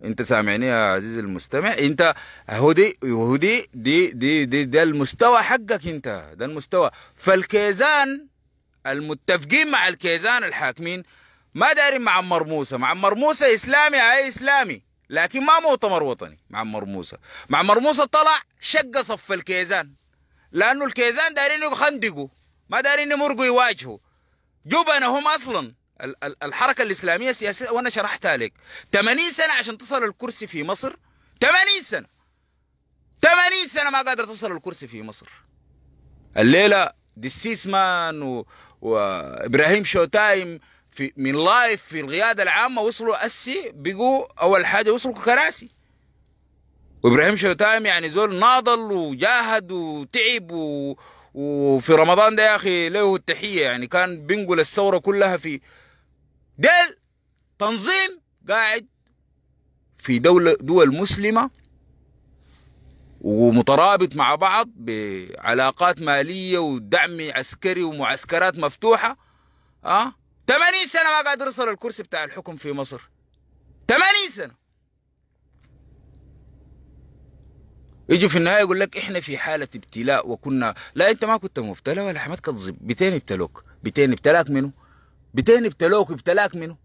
Speaker 1: انت سامعني يا عزيزي المستمع انت هودي هودي دي دي دي ده المستوى حقك انت ده المستوى فالكيزان المتفقين مع الكيزان الحاكمين ما داري مع عمر موسى مع عمر موسى اسلامي اي اسلامي لكن ما مؤتمر وطني مع عمر موسى مع عمر موسى طلع شق صف الكيزان لانه الكيزان دارين يخندقوا ما دارين يمرقوا يواجهوا جبنهم اصلا الحركه الاسلاميه السياسيه وانا شرحتها لك 80 سنه عشان تصل الكرسي في مصر 80 سنه 80 سنه ما قادر تصل الكرسي في مصر الليله دسيسمان وابراهيم شوتايم في من لايف في القياده العامه وصلوا اسي بقوا اول حاجه وصلوا كراسي وابراهيم شوتايم يعني زول ناضل وجاهد وتعب و... وفي رمضان ده يا اخي له التحيه يعني كان بينقل الثوره كلها في ديل تنظيم قاعد في دولة دول مسلمة ومترابط مع بعض بعلاقات مالية ودعم عسكري ومعسكرات مفتوحة أه؟ 80 سنه ما قادر يوصل الكرسي بتاع الحكم في مصر 80 سنه يجوا في النهايه يقول لك احنا في حاله ابتلاء وكنا لا انت ما كنت مبتلى ولا حماد كتظب بتين ابتلوك بتين ابتلاك منه بتين ابتلوك ابتلاك منه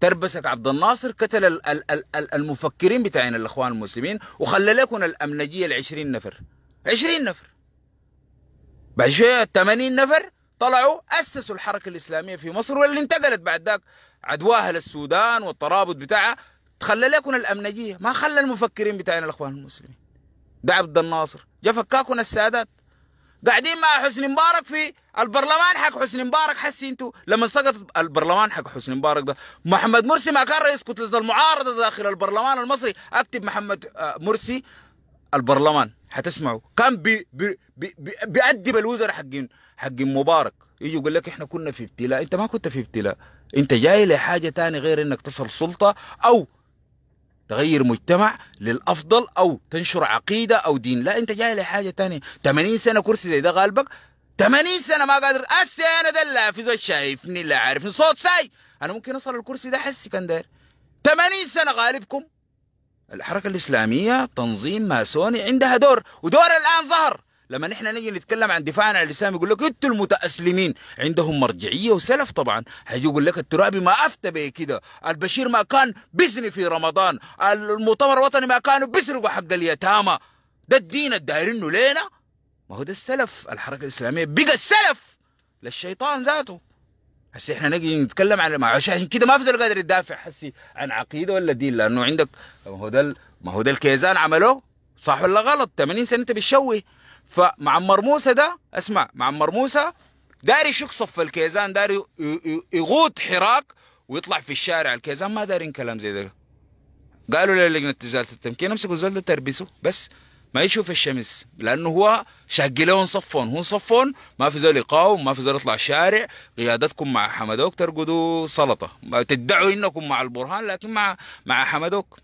Speaker 1: تربسك عبد الناصر قتل ال ال ال المفكرين بتاعين الاخوان المسلمين وخلى لكم الامنجيه ال 20 نفر 20 نفر بعد شويه 80 نفر طلعوا اسسوا الحركه الاسلاميه في مصر واللي انتقلت بعد ذاك عدواها للسودان والترابط بتاعها تخلى لكم الامنجيه ما خلى المفكرين بتاعنا الاخوان المسلمين ده عبد الناصر جا فكاكم السادات قاعدين مع حسني مبارك في البرلمان حق حسني مبارك حسي انتوا لما سقط البرلمان حق حسني مبارك ده محمد مرسي ما كان رئيس كتله المعارضه داخل البرلمان المصري اكتب محمد آه، مرسي البرلمان حتسمعوا كان بي بي بي بيأدب الوزراء حقين حقين مبارك يجي يقول لك احنا كنا في ابتلاء انت ما كنت في ابتلاء انت جاي لحاجه تاني غير انك تصل سلطه او تغير مجتمع للافضل او تنشر عقيده او دين لا انت جاي لحاجه تانية 80 سنه كرسي زي ده غالبك 80 سنه ما قادر اسي انا ده اللي حافظه شايفني اللي عارفني صوت ساي انا ممكن اصل الكرسي ده حسي كان داير 80 سنه غالبكم الحركه الاسلاميه تنظيم ماسوني عندها دور ودور الان ظهر لما نحن نجي نتكلم عن دفاعنا عن الاسلام يقول لك انتوا المتاسلمين عندهم مرجعيه وسلف طبعا هيجي يقول لك الترابي ما افتى به كده البشير ما كان بزني في رمضان المؤتمر الوطني ما كانوا بيسرقوا حق اليتامى ده الدين الدايرينه لينا ما هو ده السلف الحركه الاسلاميه بقى السلف للشيطان ذاته هسي احنا نجي نتكلم عن عشان كده ما في زول قادر يدافع حسي عن عقيده ولا دين لانه عندك ما هو ده ما هو ده الكيزان عملوه صح ولا غلط 80 سنه انت بتشوه فمعمر موسى ده اسمع معمر موسى داري يشق صف الكيزان داري يغوط حراك ويطلع في الشارع الكيزان ما دارين كلام زي ده قالوا للجنة إزالة التمكين امسكوا زلة تربسه بس ما يشوف الشمس لانه هو شاق لهم صفون هو صفون ما في زول يقاوم ما في زول يطلع شارع قيادتكم مع حمدوك ترقدوا سلطه تدعوا انكم مع البرهان لكن مع مع حمدوك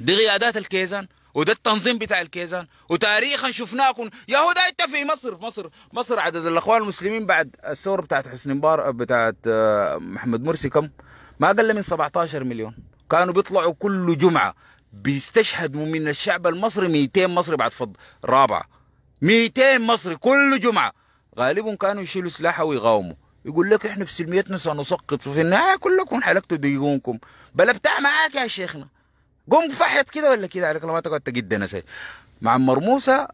Speaker 1: دي قيادات الكيزان وده التنظيم بتاع الكيزان وتاريخا شفناكم يا هو ده انت إيه، في مصر في مصر مصر عدد الاخوان المسلمين بعد الثوره بتاعت حسني مبارك بتاعت آه، محمد مرسي كم؟ ما اقل من 17 مليون كانوا بيطلعوا كل جمعه بيستشهد من الشعب المصري 200 مصري بعد فض رابعه 200 مصري كل جمعه غالبهم كانوا يشيلوا سلاحه ويقاوموا يقول لك احنا بسلميتنا سنسقط وفي النهايه كلكم حلقتوا ديونكم بلا بتاع معاك يا شيخنا قوم فحت كده ولا كده عليك ما تقعد تجد انا مع مرموسة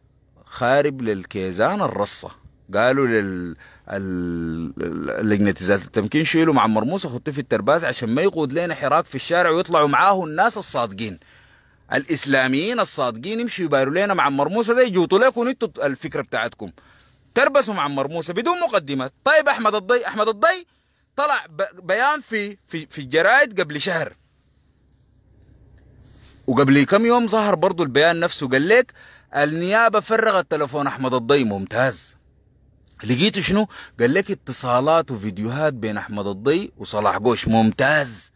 Speaker 1: خارب للكيزان الرصه قالوا لل لجنة إزالة التمكين شيلوا مع مرموسة خطيه في الترباز عشان ما يقود لنا حراك في الشارع ويطلعوا معاه الناس الصادقين الإسلاميين الصادقين يمشوا يباروا لنا مع مرموسة ده يجوطوا لكم انتوا الفكرة بتاعتكم تربسوا مع مرموسة بدون مقدمات طيب أحمد الضي أحمد الضي طلع بيان في في, في الجرايد قبل شهر وقبل كم يوم ظهر برضو البيان نفسه قال لك النيابة فرغت تلفون أحمد الضي ممتاز لقيت شنو قال لك اتصالات وفيديوهات بين أحمد الضي وصلاح قوش ممتاز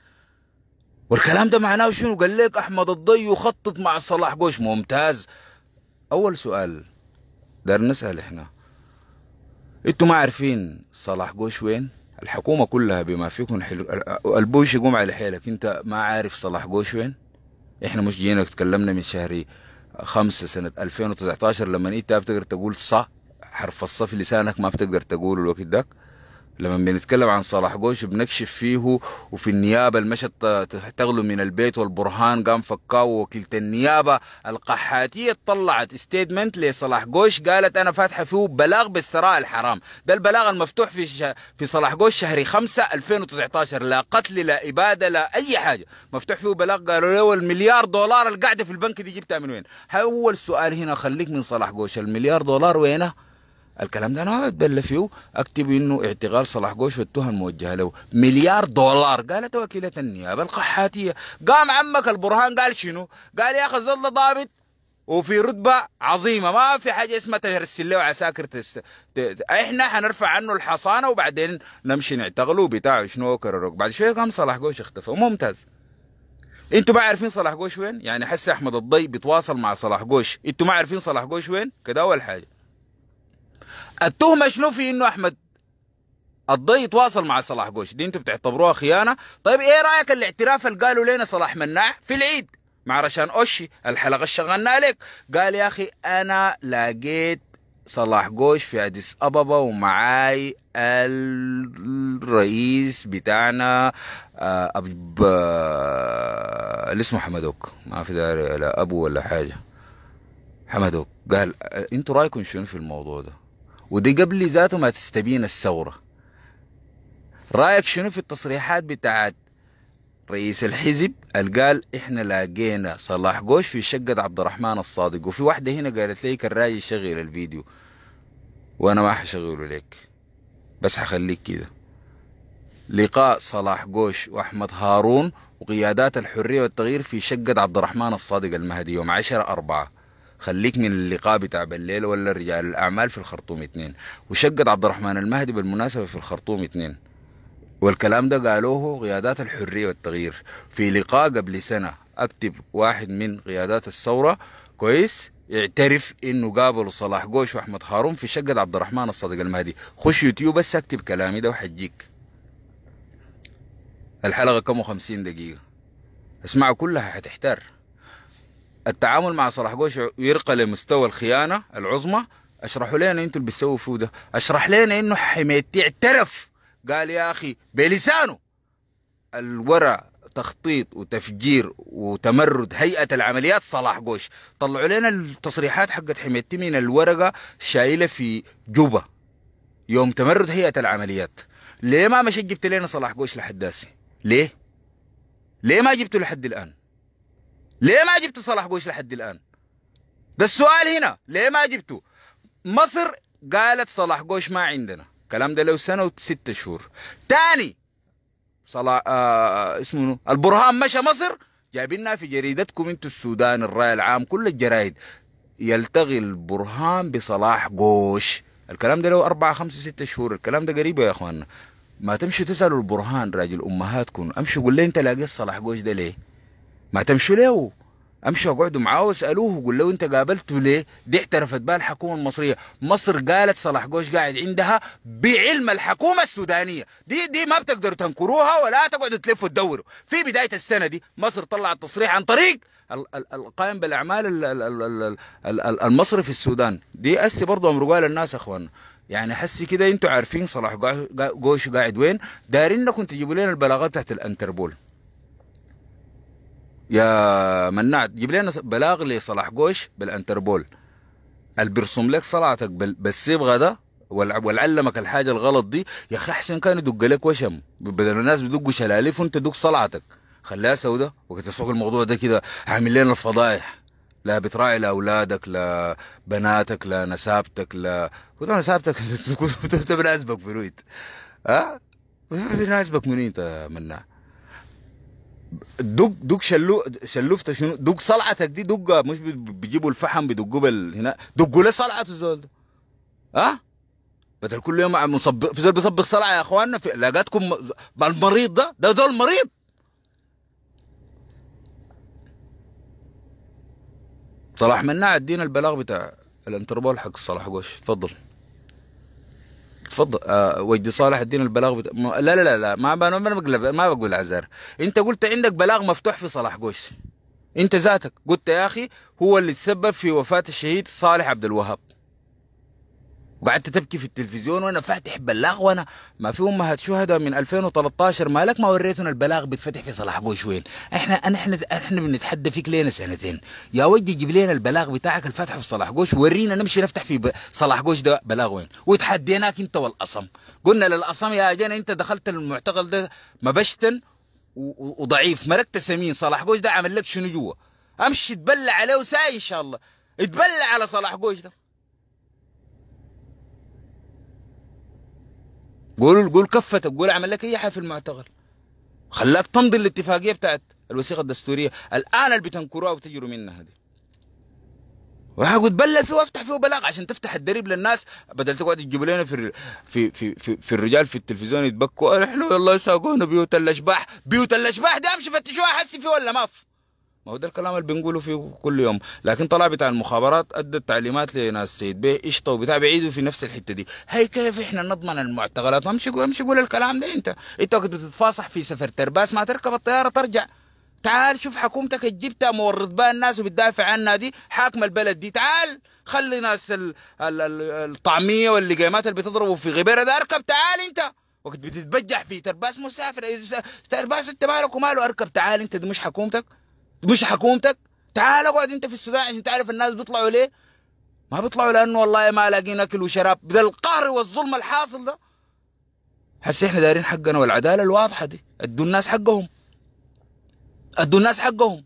Speaker 1: والكلام ده معناه شنو قال لك أحمد الضي يخطط مع صلاح قوش ممتاز أول سؤال دار نسأل إحنا انتوا ما عارفين صلاح قوش وين الحكومة كلها بما فيكم حلو البوش يقوم على حيلك انت ما عارف صلاح قوش وين احنا مش جينا اتكلمنا من شهر خمسة سنة 2019 لما انت بتقدر تقول صح حرف الص في لسانك ما بتقدر تقوله الوقت داك لما بنتكلم عن صلاح جوش بنكشف فيه وفي النيابة المشط تغلو من البيت والبرهان قام فكاه وكيلة النيابة القحاتية طلعت ستيتمنت لصلاح جوش قالت أنا فاتحة فيه بلاغ بالثراء الحرام ده البلاغ المفتوح في في صلاح جوش شهر 5 2019 لا قتل لا إبادة لا أي حاجة مفتوح فيه بلاغ قالوا له المليار دولار القاعدة في البنك دي جبتها من وين؟ أول سؤال هنا خليك من صلاح جوش المليار دولار وينه؟ الكلام ده انا ما بتبلى فيه اكتب انه اعتقال صلاح جوش والتهم موجهه له مليار دولار قالت وكيله النيابه القحاتيه قام عمك البرهان قال شنو؟ قال يا اخي ظل ضابط وفي رتبه عظيمه ما في حاجه اسمها ترسل له عساكر تست... ت... احنا حنرفع عنه الحصانه وبعدين نمشي نعتقله بتاع شنو كرروك بعد شويه قام صلاح جوش اختفى ممتاز انتوا ما عارفين صلاح جوش وين؟ يعني حس احمد الضي بيتواصل مع صلاح جوش انتوا ما عارفين صلاح جوش وين؟ كده اول حاجه التهمه شنو في انه احمد الضي يتواصل مع صلاح قوش دي انتم بتعتبروها خيانه طيب ايه رايك الاعتراف اللي قالوا لنا صلاح مناع في العيد مع رشان اوشي الحلقه اللي شغلنا لك قال يا اخي انا لقيت صلاح جوش في اديس ابابا ومعاي الرئيس بتاعنا آه، اب آه، اللي اسمه حمدوك ما في داري لا ابو ولا حاجه حمدوك قال آه، انتوا رايكم شنو في الموضوع ده ودي قبل ذاته ما تستبين الثورة رأيك شنو في التصريحات بتاعت رئيس الحزب قال احنا لاقينا صلاح قوش في شقة عبد الرحمن الصادق وفي واحدة هنا قالت لي الراجل شغل الفيديو وانا ما حشغله لك بس حخليك كده لقاء صلاح قوش واحمد هارون وقيادات الحرية والتغيير في شقة عبد الرحمن الصادق المهدي يوم 10 4 خليك من اللقاء بتاع بالليل ولا رجال الاعمال في الخرطوم اثنين وشقت عبد الرحمن المهدي بالمناسبه في الخرطوم اثنين والكلام ده قالوه قيادات الحريه والتغيير في لقاء قبل سنه اكتب واحد من قيادات الثوره كويس اعترف انه قابلوا صلاح جوش واحمد هارون في شقه عبد الرحمن الصادق المهدي خش يوتيوب بس اكتب كلامي ده وحجيك الحلقه كم 50 دقيقه اسمعوا كلها هتحتار التعامل مع صلاح جوش يرقى لمستوى الخيانه العظمى اشرحوا لنا انتوا اللي بتسووا فيه ده اشرح لنا انه حميدتي اعترف قال يا اخي بلسانه الورى تخطيط وتفجير وتمرد هيئه العمليات صلاح جوش طلعوا لنا التصريحات حقت حميدتي من الورقه شايله في جوبا يوم تمرد هيئه العمليات ليه ما مشيت جبت لنا صلاح جوش لحد داسي ليه ليه ما جبته لحد الان ليه ما جبتوا صلاح بوش لحد الآن ده السؤال هنا ليه ما جبته مصر قالت صلاح قوش ما عندنا الكلام ده له سنة وستة شهور تاني صلاح آه, آه، اسمه البرهان مشى مصر جايبنا في جريدتكم انتوا السودان الرأي العام كل الجرائد يلتغي البرهان بصلاح قوش الكلام ده له أربعة خمسة ستة شهور الكلام ده قريب يا أخواننا ما تمشوا تسألوا البرهان راجل أمهاتكم أمشوا قول لي أنت لاقيت صلاح قوش ده ليه ما تمشوا له امشوا اقعدوا معاه واسالوه وقول له انت قابلته ليه؟ دي اعترفت بها الحكومه المصريه، مصر قالت صلاح جوش قاعد عندها بعلم الحكومه السودانيه، دي دي ما بتقدروا تنكروها ولا تقعدوا تلفوا تدوروا، في بدايه السنه دي مصر طلعت تصريح عن طريق القائم بالاعمال المصري في السودان، دي اسي برضه امر قال الناس اخواننا، يعني حسي كده انتوا عارفين صلاح جوش قاعد وين، دارين انكم تجيبوا لنا البلاغات بتاعت الانتربول. يا مناع جيب لنا بلاغ لصلاح قوش بالانتربول اللي بيرسم لك صلاتك يبغى ده والعلمك الحاجه الغلط دي يا اخي احسن كان يدق لك وشم بدل الناس بيدقوا شلاليف وانت تدق صلعتك خلاها سوداء وقت تسوق الموضوع ده كده عامل لنا الفضايح لا بتراعي لاولادك لا بناتك لا نسابتك لا نسابتك انت بناسبك في الويت ها أه؟ بناسبك من انت يا مناع دوق دوق شلو شلوفته شنو دوق صلعتك دي دوقه مش بيجيبوا الفحم بيدقوا بال هنا دقوا له صلعته زول ده ها أه؟ بدل كل يوم مصبغ في زول بيصبغ صلعه يا اخواننا في لقاتكم المريض ده ده زول مريض صلاح مناع ادينا البلاغ بتاع الانتربول حق صلاح قوش اتفضل تفضل آه ويدي صالح الدين البلاغ بت... لا لا لا لا ما ب... ما بقول ما بقول عزار انت قلت عندك بلاغ مفتوح في صلاح قوش انت ذاتك قلت يا اخي هو اللي تسبب في وفاه الشهيد صالح عبد الوهاب وقعدت تبكي في التلفزيون وانا فاتح بلاغ وانا ما في امهات شهداء من 2013 مالك ما وريتنا البلاغ بيتفتح في صلاح بوش وين احنا انا احنا احنا بنتحدى فيك لينا سنتين يا ودي جيب لنا البلاغ بتاعك الفاتح في صلاح جوش ورينا نمشي نفتح في صلاح جوش ده بلاغ وين وتحديناك انت والاصم قلنا للاصم يا جانا انت دخلت المعتقل ده مبشتن وضعيف ملكت سمين صلاح جوش ده عمل لك شنو جوا امشي تبلع عليه وساي ان شاء الله اتبلع على صلاح جوش ده قول قول كفتك قول عمل لك اي حاجه في المعتقل خلاك تمضي الاتفاقيه بتاعت الوثيقه الدستوريه الان اللي بتنكروها وتجروا منها دي وهقعد بلغ فيه وافتح فيه بلاغ عشان تفتح الدريب للناس بدل تقعد تجيب لنا في في في في, في الرجال في التلفزيون يتبكوا احنا والله ساقونا بيوت الاشباح بيوت الاشباح دي امشي فتشوها حسي فيه ولا ما في ما هو ده الكلام اللي بنقوله فيه كل يوم لكن طلع بتاع المخابرات ادى التعليمات لناس سيد بيه قشطه وبتاع بعيدوا في نفس الحته دي هي كيف احنا نضمن المعتقلات ما امشي امشي قول الكلام ده انت انت كنت بتتفاصح في سفر ترباس ما تركب الطياره ترجع تعال شوف حكومتك جبتها مورط بها الناس وبتدافع عنها دي حاكم البلد دي تعال خلي ناس ال ال ال الطعميه واللقيمات اللي بتضربوا في غبيره ده اركب تعال انت وقت بتتبجح في ترباس مسافر ترباس انت مالك وماله اركب تعال انت دي مش حكومتك مش حكومتك تعال اقعد انت في السودان عشان تعرف الناس بيطلعوا ليه ما بيطلعوا لانه والله ما لاقين اكل وشراب ده القهر والظلم الحاصل ده هسه احنا دايرين حقنا والعداله الواضحه دي ادوا الناس حقهم ادوا الناس حقهم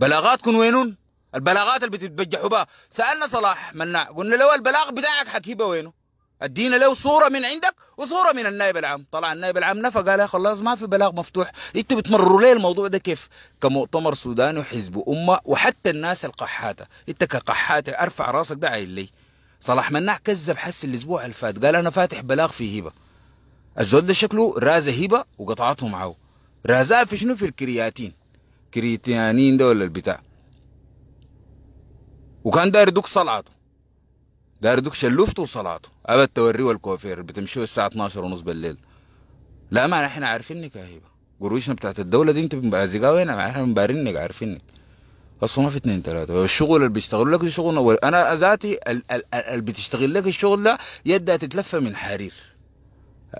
Speaker 1: بلاغاتكم وينون البلاغات اللي بتتبجحوا بها سالنا صلاح مناع قلنا له البلاغ بتاعك حكيبه وينه ادينا له صوره من عندك وصوره من النائب العام طلع النائب العام نفى قال يا خلاص ما في بلاغ مفتوح انتوا بتمرروا ليه الموضوع ده كيف كمؤتمر سوداني وحزب امه وحتى الناس القحاته انت كقحاته ارفع راسك ده عيل لي صلاح مناع كذب حس الاسبوع اللي فات قال انا فاتح بلاغ في هبه الزول ده شكله رازه هبه وقطعته معه رازاه في شنو في الكرياتين كرياتينين ده ولا البتاع وكان داير دوك صلعته اردوك شلفتوا وصلاته ابد توريه الكوافير بتمشيه الساعه 12 ونص بالليل لا ما احنا عارفين انك هيبه قروشنا بتاعت الدوله دي انت بمعزقاوي انا احنا مبارينك عارفينك اصلا ما في اثنين ثلاثة الشغل اللي بيشتغلوا لك الشغل أول. انا ذاتي اللي بتشتغل لك الشغل ده يدها تتلفى من حرير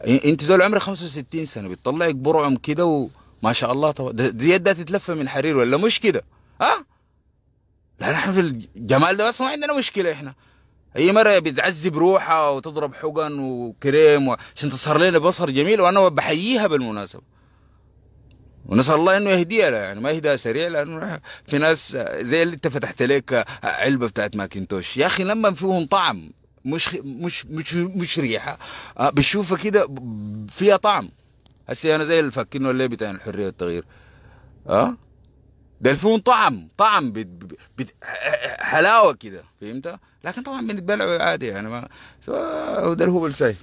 Speaker 1: انت زول عمرك 65 سنه بتطلعك برعم كده وما شاء الله طبعا دي يدها تتلفى من حرير ولا مش كده ها لا نحن في الجمال ده بس ما عندنا مشكله احنا هي مرة بتعذب روحها وتضرب حقن وكريم عشان تصهر لنا بصر جميل وانا بحييها بالمناسبة ونسال الله انه يهديها لها يعني ما يهديها سريع لانه في ناس زي اللي انت فتحت لك علبه بتاعت ماكنتوش يا اخي لما فيهم طعم مش مش مش مش ريحه آه، بتشوفها كده فيها طعم هسه انا زي اللي فاكرينه اللي بتاع الحريه والتغيير أه؟ ده الفون طعم طعم بت بت حلاوه كده فهمت لكن طبعا بنتبلعه عادي يعني ما ده هو بالساي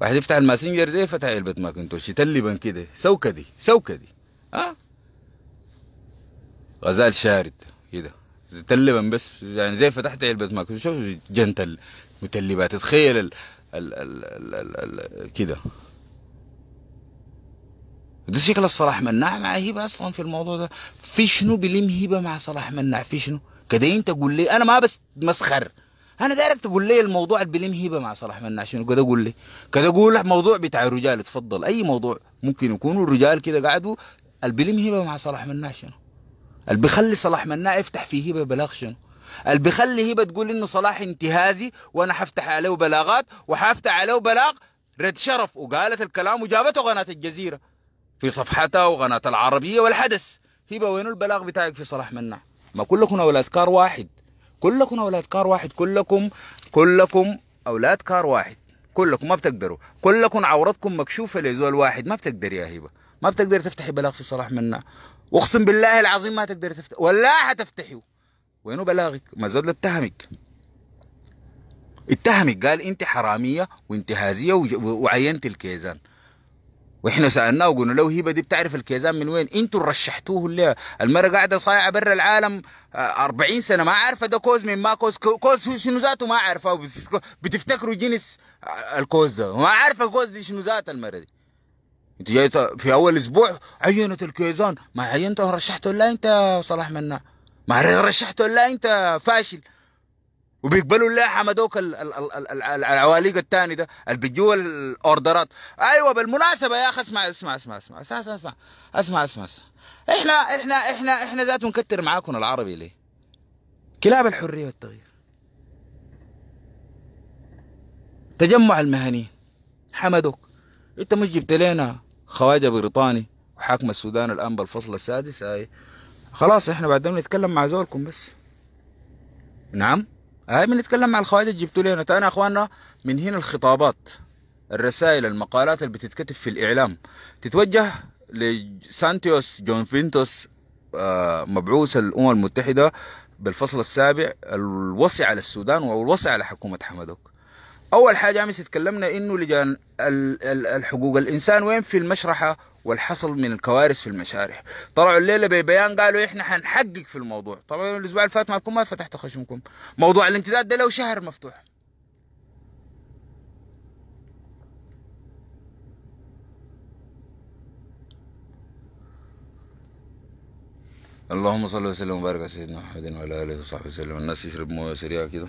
Speaker 1: واحد يفتح الماسنجر زي فتح علبه ماكنتوش يتلبن كده سوكه دي سوكه دي ها غزال شارد كده تلبن بس يعني زي فتحت علبه ماكنتوش جنت متلبات تخيل ال... ال... ال... ال... ال... كده ده شكل صلاح مناع مع هبه اصلا في الموضوع ده في شنو بلم هبه مع صلاح مناع في شنو كده انت قول لي انا ما بس مسخر انا دايرك تقول لي الموضوع اللي بلم هبه مع صلاح مناع شنو كده قول لي كده قول موضوع بتاع الرجال اتفضل اي موضوع ممكن يكونوا الرجال كده قعدوا البلم هبه مع صلاح مناع شنو اللي بيخلي صلاح مناع يفتح في هبه بلاغ شنو اللي بيخلي هبه تقول انه صلاح انتهازي وانا حفتح عليه بلاغات وحفتح عليه بلاغ رد شرف وقالت الكلام وجابته قناه الجزيره في صفحتها وقناة العربية والحدث هبة وين البلاغ بتاعك في صلاح منع ما كلكم أولاد كار واحد كلكم أولاد كار واحد كلكم كلكم أولاد كار واحد كلكم ما بتقدروا كلكم عورتكم مكشوفة لزول واحد ما بتقدر يا هبة ما بتقدر تفتحي بلاغ في صلاح منع اقسم بالله العظيم ما تقدر تفتح ولا حتفتحي وينو بلاغك ما زول اتهمك اتهمك قال انت حراميه وانتهازيه وعينت الكيزان واحنا سالناه وقلنا له هبه دي بتعرف الكيزان من وين انتوا رشحتوه ليه المره قاعده صايعه برا العالم 40 آه، سنه ما عارفه ده كوز من ما كوز كوز شنو ذاته ما عارفه بتفتكروا جنس آه، الكوز ده ما عارفه كوز دي شنو ذات المره دي انت جاي في اول اسبوع عينت الكيزان ما عينته رشحته لا انت صلاح منا ما رشحته لا انت فاشل وبيقبلوا اللي حمدوك العواليق الثاني ده اللي بيجوا الاوردرات ايوه بالمناسبه يا اخي اسمع اسمع اسمع اسمع اسمع اسمع اسمع اسمع, اسمع, اسمع. احنا احنا احنا احنا ذات نكتر معاكم العربي ليه؟ كلاب الحريه والتغيير تجمع المهنيين حمدوك انت مش جبت لنا خواجه بريطاني وحاكم السودان الان بالفصل السادس اي خلاص احنا بعدين نتكلم مع زوركم بس نعم اهي بنتكلم مع الخواجه جبتوا هنا تاني يا اخواننا من هنا الخطابات الرسائل المقالات اللي بتتكتب في الاعلام تتوجه لسانتيوس جون فينتوس آه، مبعوث الامم المتحده بالفصل السابع الوصي على السودان والوصي على حكومه حمدوك اول حاجه امس تكلمنا انه لجان الحقوق الانسان وين في المشرحه والحصل من الكوارث في المشارح طلعوا الليله ببيان قالوا احنا حنحقق في الموضوع طبعا الاسبوع اللي فات ما ما فتحت خشمكم موضوع الامتداد ده له شهر مفتوح اللهم صل وسلم وبارك على سيدنا محمد وعلى اله وصحبه وسلم الناس يشرب مويه سريعه كده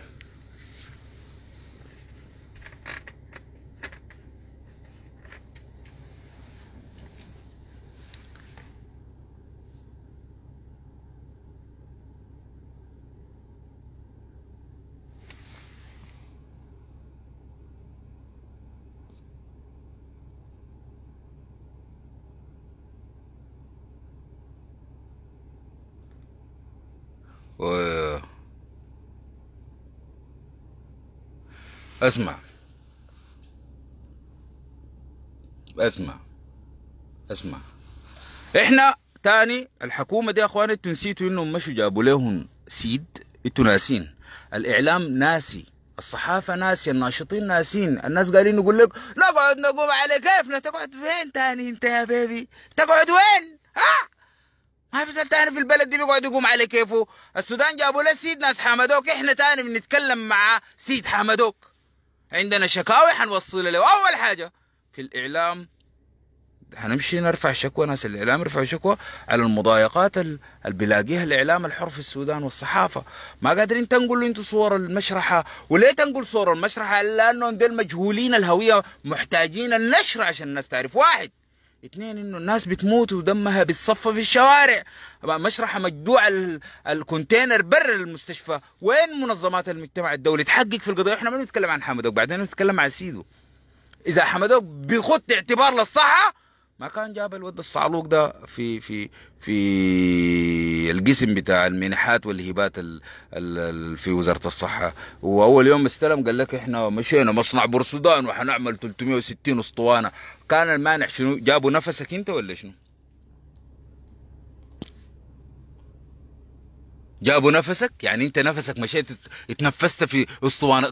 Speaker 1: اسمع اسمع اسمع احنا تاني الحكومه دي يا اخواني انتوا نسيتوا انهم مشوا جابوا لهم سيد انتوا ناسين الاعلام ناسي الصحافه ناسيه الناشطين ناسين الناس قاعدين يقول لك نقعد نقوم على كيفنا تقعد فين تاني انت يا بيبي تقعد وين ها ما في زول تاني في البلد دي بيقعد يقوم على كيفه السودان جابوا له سيد ناس حمدوك احنا تاني بنتكلم مع سيد حمدوك عندنا شكاوي حنوصل له اول حاجه في الاعلام حنمشي نرفع شكوى ناس الاعلام يرفعوا شكوى على المضايقات اللي بيلاقيها الاعلام الحر في السودان والصحافه ما قادرين تنقلوا انتوا صور المشرحه وليه تنقل صور المشرحه لانهم دول مجهولين الهويه محتاجين النشر عشان الناس تعرف واحد اثنين انه الناس بتموت ودمها بتصفى في الشوارع مشرحة مجدوع الكونتينر بر المستشفى وين منظمات المجتمع الدولي تحقق في القضيه احنا ما نتكلم عن حمدوك بعدين نتكلم عن سيدو اذا حمدوك بيخط اعتبار للصحه ما كان جاب الود الصعلوق ده في في في القسم بتاع المنحات والهبات الـ الـ في وزاره الصحه واول يوم استلم قال لك احنا مشينا مصنع بورسودان وحنعمل 360 اسطوانه كان المانع شنو جابوا نفسك انت ولا شنو؟ جابوا نفسك يعني انت نفسك مشيت اتنفست في اسطوانه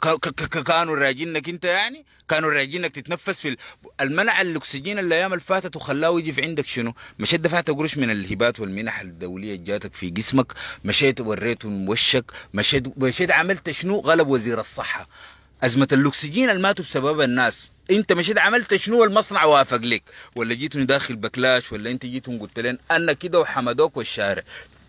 Speaker 1: كانوا راجينك انت يعني كانوا راجينك تتنفس في المنع الاكسجين الايام اللي فاتت وخلاه يجي في عندك شنو مشيت دفعت قروش من الهبات والمنح الدوليه جاتك في جسمك مشيت وريت وشك مشيت مشيت عملت شنو غلب وزير الصحه ازمه الاكسجين اللي ماتوا بسبب الناس انت مشيت عملت شنو المصنع وافق لك ولا جيتني داخل بكلاش ولا انت جيتهم قلت لهم انا كده وحمدوك والشارع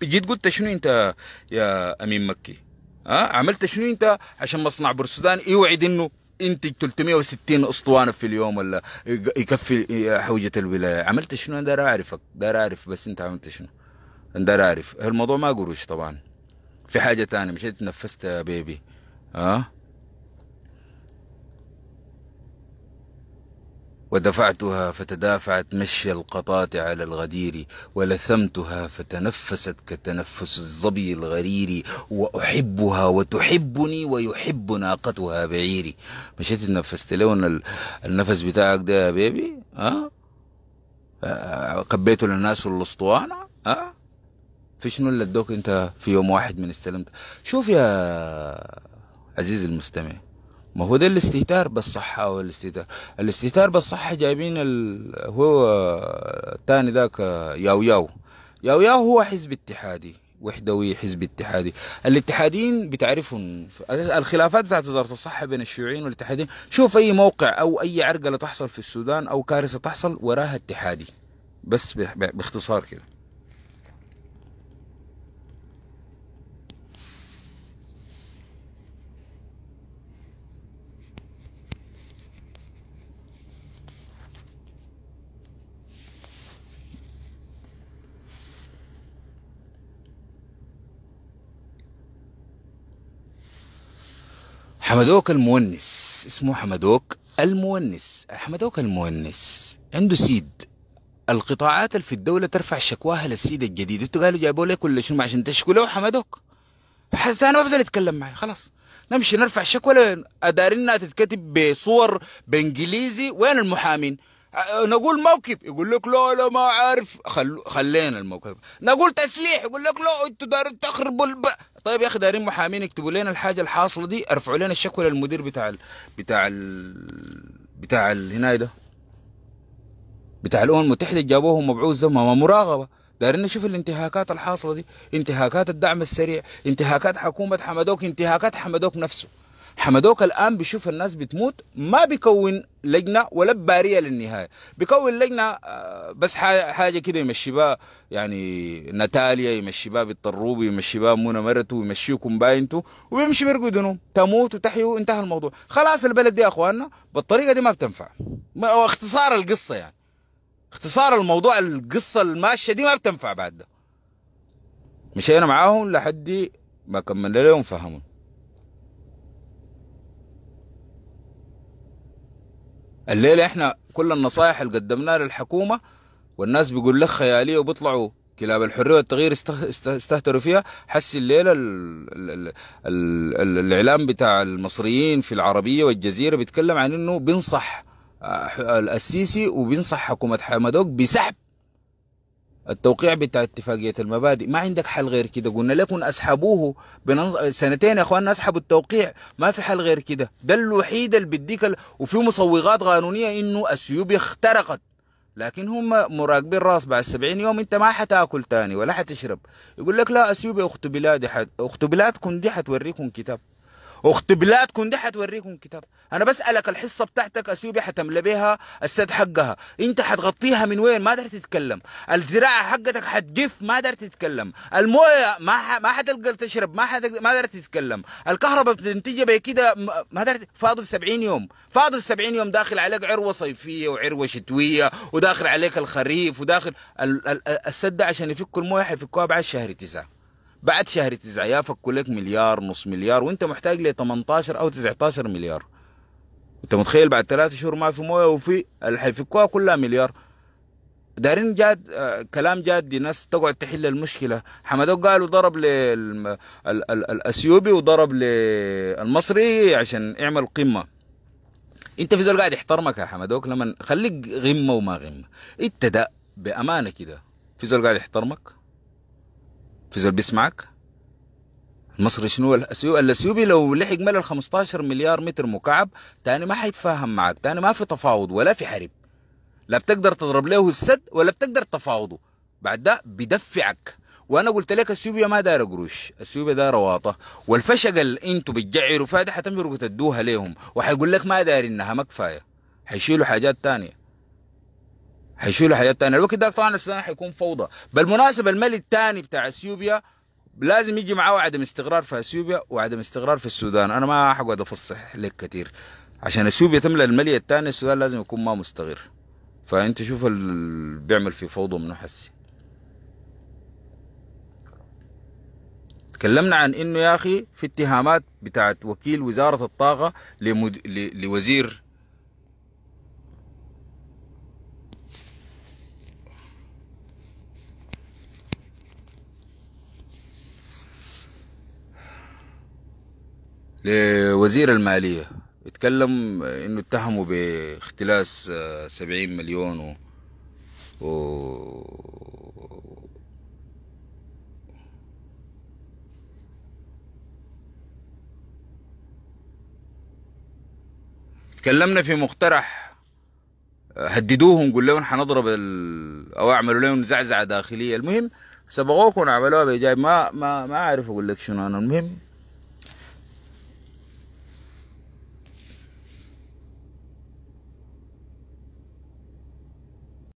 Speaker 1: جيت قلت شنو انت يا امين مكي ها أه؟ عملت شنو انت عشان مصنع بورسودان يوعد انه ينتج 360 اسطوانه في اليوم ولا يكفي حوجه الولايه عملت شنو انا داير اعرفك داير اعرف بس انت عملت شنو انا داير اعرف الموضوع ما قروش طبعا في حاجه ثانيه مشيت نفست يا بيبي ها أه؟ ودفعتها فتدافعت مشي القطات على الغدير ولثمتها فتنفست كتنفس الظبي الغرير وأحبها وتحبني ويحب ناقتها بعيري مشيت نفست لون النفس بتاعك ده يا بيبي ها أه؟ كبيته للناس الأسطوانة ها أه؟ في شنو اللي ادوك انت في يوم واحد من استلمت شوف يا عزيزي المستمع ما هو ده الاستهتار بالصحة والاستهتار الاستهتار بالصحة جايبين ال... هو الثاني ذاك ياو ياو ياو ياو هو حزب اتحادي وحدوي حزب اتحادي الاتحاديين بتعرفهم الخلافات بتاعت وزاره الصحه بين الشيوعيين والاتحاديين شوف اي موقع او اي عرقله تحصل في السودان او كارثه تحصل وراها اتحادي بس باختصار كده حمدوك المونس اسمه حمدوك المونس حمدوك المونس عنده سيد القطاعات في الدولة ترفع شكواها للسيد الجديد انتوا قالوا جابوا لي كل شنو عشان تشكوا له حمدوك حتى انا ما بفضل اتكلم معي خلاص نمشي نرفع شكوى ادارنا تتكتب بصور بانجليزي وين المحامين نقول موكب يقول لك لا لا ما عارف خل... خلينا الموكب نقول تسليح يقول لك لا انتوا دارين تخربوا الب... طيب يا اخي دايرين محامين يكتبوا لنا الحاجه الحاصله دي ارفعوا لنا الشكوى للمدير بتاع ال... بتاع ال... بتاع الهناي إيه ده بتاع الامم المتحده جابوه مبعوث ما مراقبه دايرين نشوف الانتهاكات الحاصله دي انتهاكات الدعم السريع انتهاكات حكومه حمدوك انتهاكات حمدوك نفسه حمدوك الان بيشوف الناس بتموت ما بيكون لجنه ولا باريه للنهايه بيكون لجنه آه، بس حاجه كده يمشي بها يعني ناتاليا يمشي بها بالطروبي يمشي بها منى مرته ويمشيكم باينتو ويمشي بيرقدوا تموت وتحيوا انتهى الموضوع خلاص البلد دي يا اخواننا بالطريقه دي ما بتنفع اختصار القصه يعني اختصار الموضوع القصه الماشيه دي ما بتنفع بعد ده مشينا معاهم لحد ما كملنا لهم فهموا الليله احنا كل النصائح اللي قدمناها للحكومه والناس بيقول لك خياليه وبيطلعوا كلاب الحريه والتغيير استهتروا فيها حس الليله الـ الـ الـ الاعلام بتاع المصريين في العربيه والجزيره بيتكلم عن انه بينصح آه، السيسي وبينصح حكومه حمدوك بسحب التوقيع بتاع اتفاقية المبادئ ما عندك حل غير كده قلنا لكم أسحبوه بنز... سنتين يا أخوان أسحبوا التوقيع ما في حل غير كده ده الوحيد اللي بديك ال... وفي مصوغات قانونية إنه السيوب اخترقت لكن هم مراقبين راس بعد 70 يوم انت ما حتاكل تاني ولا حتشرب يقول لك لا اسيوب اخت بلادي حت... اخت بلادكم دي حتوريكم كتاب اخت بلادكم دي حتوريكم كتاب انا بسالك الحصه بتاعتك اثيوبيا حتملى بيها السد حقها انت حتغطيها من وين ما قدرت تتكلم الزراعه حقتك حتجف ما قدرت تتكلم المويه ما ح... ما حتلقى تشرب ما حتق... ما قدرت تتكلم الكهرباء بتنتجها كده ما قدرت فاضل 70 يوم فاضل 70 يوم داخل عليك عروه صيفيه وعروه شتويه وداخل عليك الخريف وداخل ال... ال... السد ده عشان يفكوا المويه حيفكوها بعد شهر 9 بعد شهر تسعة يا فكوا لك مليار نص مليار وانت محتاج ل 18 او 19 مليار انت متخيل بعد ثلاثة شهور ما في مويه وفي اللي حيفكوها كلها مليار دارين جاد آه، كلام جاد دي ناس تقعد تحل المشكله حمدو قالوا ضرب للاثيوبي وضرب للمصري عشان يعمل قمه انت في زول قاعد يحترمك يا حمدوك لما خليك غمه وما غمه انت ده بامانه كده في زول قاعد يحترمك في زول بيسمعك المصري شنو الاثيوبي الاثيوبي لو لحق ملل 15 مليار متر مكعب تاني ما حيتفاهم معك تاني ما في تفاوض ولا في حرب لا بتقدر تضرب له السد ولا بتقدر تفاوضه بعد ده بدفعك وانا قلت لك اثيوبيا ما دايره قروش اثيوبيا دايره واطه والفشق اللي انتوا بتجعروا فيها دي حتمشوا تدوها ليهم وحيقول لك ما انها ما كفايه حيشيلوا حاجات تانيه حيشيلوا حاجات ثانيه الوقت ده طبعا السودان حيكون فوضى بالمناسبه الملك الثاني بتاع اثيوبيا لازم يجي معاه عدم استقرار في اثيوبيا وعدم استقرار في السودان انا ما حقعد افصح لك كثير عشان اثيوبيا تملى الملية الثانيه السودان لازم يكون ما مستقر فانت شوف اللي بيعمل في فوضى منو حسي تكلمنا عن انه يا اخي في اتهامات بتاعت وكيل وزاره الطاقه لمد... ل... لوزير لوزير المالية اتكلم انه اتهموا باختلاس آه، سبعين مليون و... و... تكلمنا في مقترح آه، هددوهم قول لهم حنضرب ال... او اعملوا لهم زعزعه داخليه المهم سبقوكم عملوها بإيجاب ما ما ما اعرف اقول لك شنو انا المهم